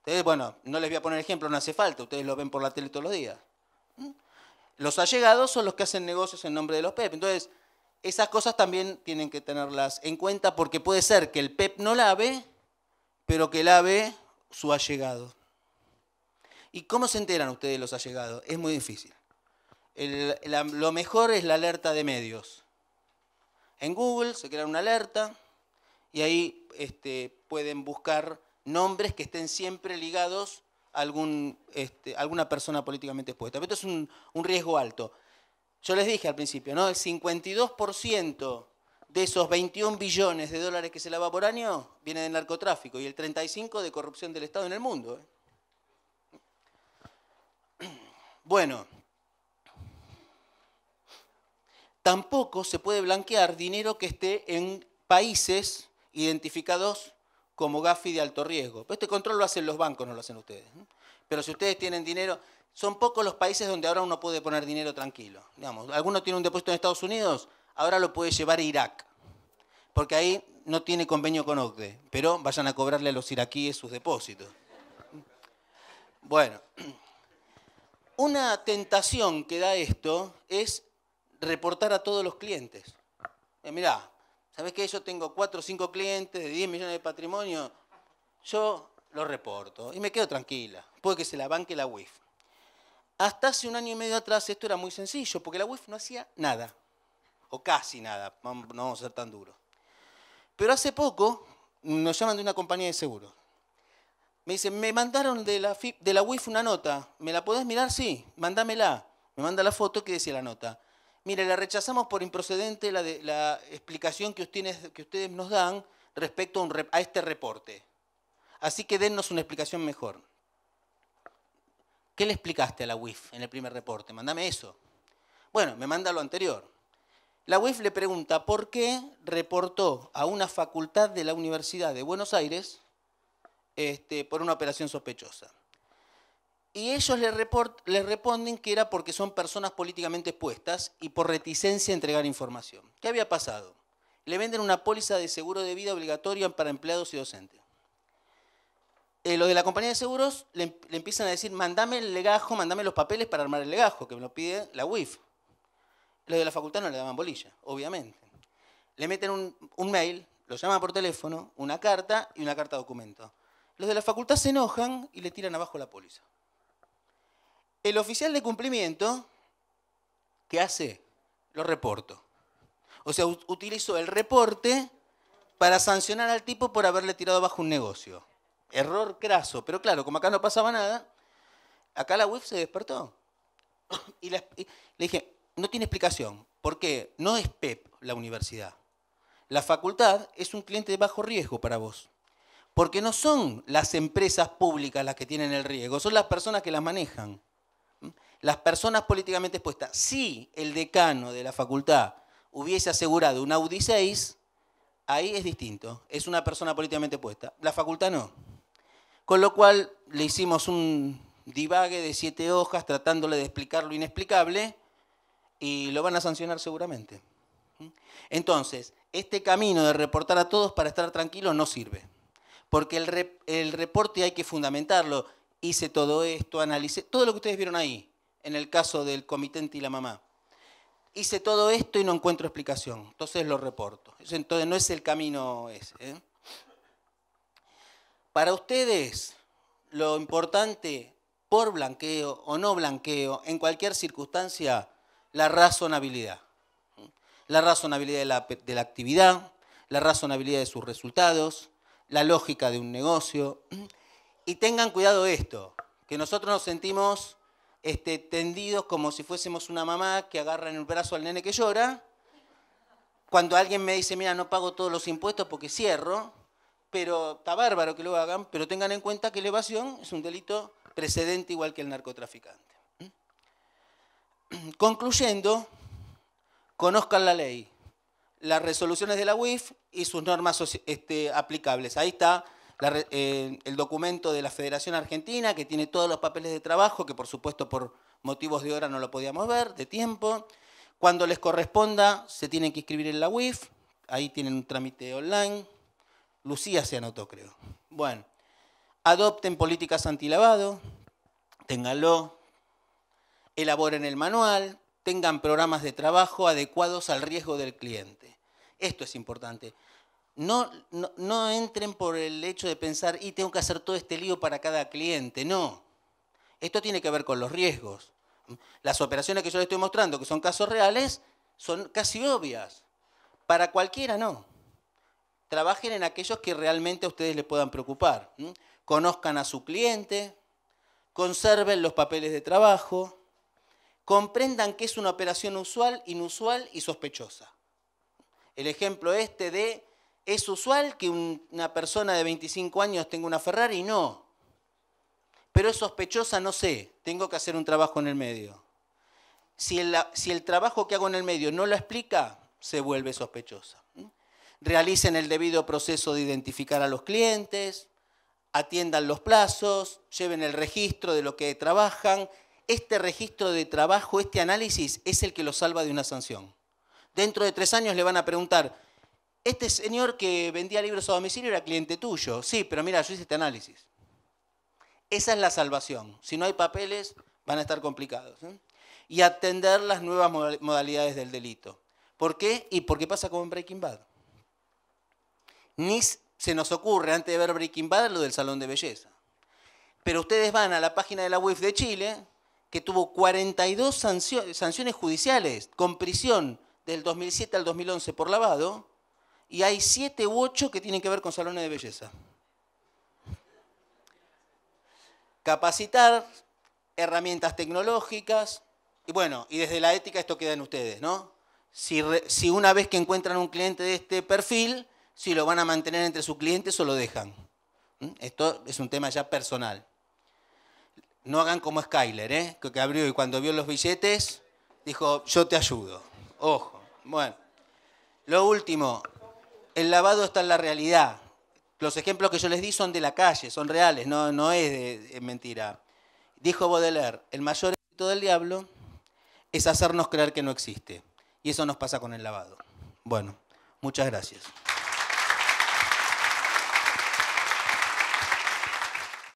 Entonces, bueno, no les voy a poner ejemplo, no hace falta, ustedes lo ven por la tele todos los días los allegados son los que hacen negocios en nombre de los PEP. E Entonces, esas cosas también tienen que tenerlas en cuenta porque puede ser que el PEP e no la ve, pero que la ve su allegado. ¿Y cómo se enteran ustedes los allegados? Es muy difícil. El, lo mejor es la alerta de medios. En Google se crea una alerta y ahí este, pueden buscar nombres que estén siempre ligados algún, este, alguna persona políticamente expuesta. Pero esto es un, riesgo alto. Yo les dije al principio, ¿no? El 52% de esos 21 billones de dólares que se lava por año viene del narcotráfico y el 35% de corrupción del Estado en el mundo. ¿eh? Bueno, tampoco se puede blanquear dinero que esté en países identificados como GAFI de alto riesgo. este control lo hacen los bancos, no lo hacen ustedes. Pero si ustedes tienen dinero, son pocos los países donde ahora uno puede poner dinero tranquilo. Digamos, alguno tiene un depósito en Estados Unidos, ahora lo puede llevar a Irak, porque ahí no tiene convenio con OCDE, pero vayan a cobrarle a los iraquíes sus depósitos. Bueno, una tentación que da esto es reportar a todos los clientes. Eh, mirá, ¿Sabes qué? yo tengo 4 o 5 clientes de 10 millones de patrimonio? Yo lo reporto y me quedo tranquila, puede que se la banque la WIF. E Hasta hace un año y medio atrás esto era muy sencillo, porque la WIF e no hacía nada, o casi nada, no vamos a ser tan duros. Pero hace poco nos llaman de una compañía de seguros. Me dicen, me mandaron de la, WIF e una nota, ¿me la podés mirar? Sí, mándamela. Me manda la foto que decía la nota mire, la rechazamos por improcedente la, explicación que ustedes, nos dan respecto a, este reporte. Así que dennos una explicación mejor. ¿Qué le explicaste a la UIF en el primer reporte? Mándame eso. Bueno, me manda lo anterior. La UIF le pregunta por qué reportó a una facultad de la Universidad de Buenos Aires este, por una operación sospechosa. Y ellos les, responden que era porque son personas políticamente expuestas y por reticencia a entregar información. ¿Qué había pasado? Le venden una póliza de seguro de vida obligatoria para empleados y docentes. Los eh, lo de la compañía de seguros le, empiezan a decir, mandame el legajo, mandame los papeles para armar el legajo, que me lo pide la UIF. Los de la facultad no le daban bolilla, obviamente. Le meten un, un mail, lo llaman por teléfono, una carta y una carta documento. Los de la facultad se enojan y le tiran abajo la póliza. El oficial de cumplimiento, ¿qué hace? Lo reporto. O sea, utilizó el reporte para sancionar al tipo por haberle tirado bajo un negocio. Error craso, pero claro, como acá no pasaba nada, acá la web se despertó. y le dije, no tiene explicación, porque no es PEP la universidad. La facultad es un cliente de bajo riesgo para vos, porque no son las empresas públicas las que tienen el riesgo, son las personas que las manejan las personas políticamente expuestas. Si el decano de la facultad hubiese asegurado un Audi 6, ahí es distinto. Es una persona políticamente expuesta. La facultad no. Con lo cual le hicimos un divague de siete hojas tratándole de explicar lo inexplicable y lo van a sancionar seguramente. Entonces, este camino de reportar a todos para estar tranquilos no sirve. Porque el, el reporte hay que fundamentarlo. Hice todo esto, analicé, todo lo que ustedes vieron ahí en el caso del comitente y la mamá. Hice todo esto y no encuentro explicación, entonces lo reporto. Entonces no es el camino ese. ¿eh? Para ustedes, lo importante, por blanqueo o no blanqueo, en cualquier circunstancia, la razonabilidad. La razonabilidad de la actividad, la razonabilidad de sus resultados, la lógica de un negocio. Y tengan cuidado esto, que nosotros nos sentimos este, tendidos como si fuésemos una mamá que agarra en el brazo al nene que llora. Cuando alguien me dice, mira, no pago todos los impuestos porque cierro, pero está bárbaro que lo hagan, pero tengan en cuenta que la evasión es un delito precedente igual que el narcotraficante. ¿Mm? Concluyendo, conozcan la ley, las resoluciones de la UIF y sus normas este, aplicables. Ahí está eh, el documento de la Federación Argentina, que tiene todos los papeles de trabajo, que por supuesto por motivos de hora no lo podíamos ver, de tiempo. Cuando les corresponda, se tienen que inscribir en la WiF ahí tienen un trámite online. Lucía se anotó, creo. Bueno, adopten políticas antilavado, ténganlo, elaboren el manual, tengan programas de trabajo adecuados al riesgo del cliente. Esto es importante. No, no, entren por el hecho de pensar, y tengo que hacer todo este lío para cada cliente. No. Esto tiene que ver con los riesgos. Las operaciones que yo les estoy mostrando, que son casos reales, son casi obvias. Para cualquiera no. Trabajen en aquellos que realmente a ustedes les puedan preocupar. Conozcan a su cliente, conserven los papeles de trabajo, comprendan que es una operación usual, inusual y sospechosa. El ejemplo este de ¿Es usual que una persona de 25 años tenga una Ferrari? No. Pero es sospechosa, no sé. Tengo que hacer un trabajo en el medio. Si el, si el trabajo que hago en el medio no lo explica, se vuelve sospechosa. Realicen el debido proceso de identificar a los clientes, atiendan los plazos, lleven el registro de lo que trabajan. Este registro de trabajo, este análisis, es el que los salva de una sanción. Dentro de tres años le van a preguntar, este señor que vendía libros a domicilio era cliente tuyo. Sí, pero mira, yo hice este análisis. Esa es la salvación. Si no hay papeles, van a estar complicados. ¿eh? Y atender las nuevas modalidades del delito. ¿Por qué? Y porque pasa como en Breaking Bad. Ni se nos ocurre antes de ver Breaking Bad lo del salón de belleza. Pero ustedes van a la página de la UIF e de Chile, que tuvo 42 sanciones judiciales con prisión del 2007 al 2011 por lavado, y hay siete u ocho que tienen que ver con salones de belleza. Capacitar, herramientas tecnológicas, y bueno, y desde la ética esto queda en ustedes, ¿no? Si, una vez que encuentran un cliente de este perfil, si lo van a mantener entre sus clientes o lo dejan. ¿Mm? Esto es un tema ya personal. No hagan como Skyler, ¿eh? que abrió y cuando vio los billetes dijo, yo te ayudo. Ojo. Bueno, lo último, el lavado está en la realidad. Los ejemplos que yo les di son de la calle, son reales, no, es, mentira. Dijo Baudelaire, el mayor éxito del diablo es hacernos creer que no existe. Y eso nos pasa con el lavado. Bueno, muchas gracias.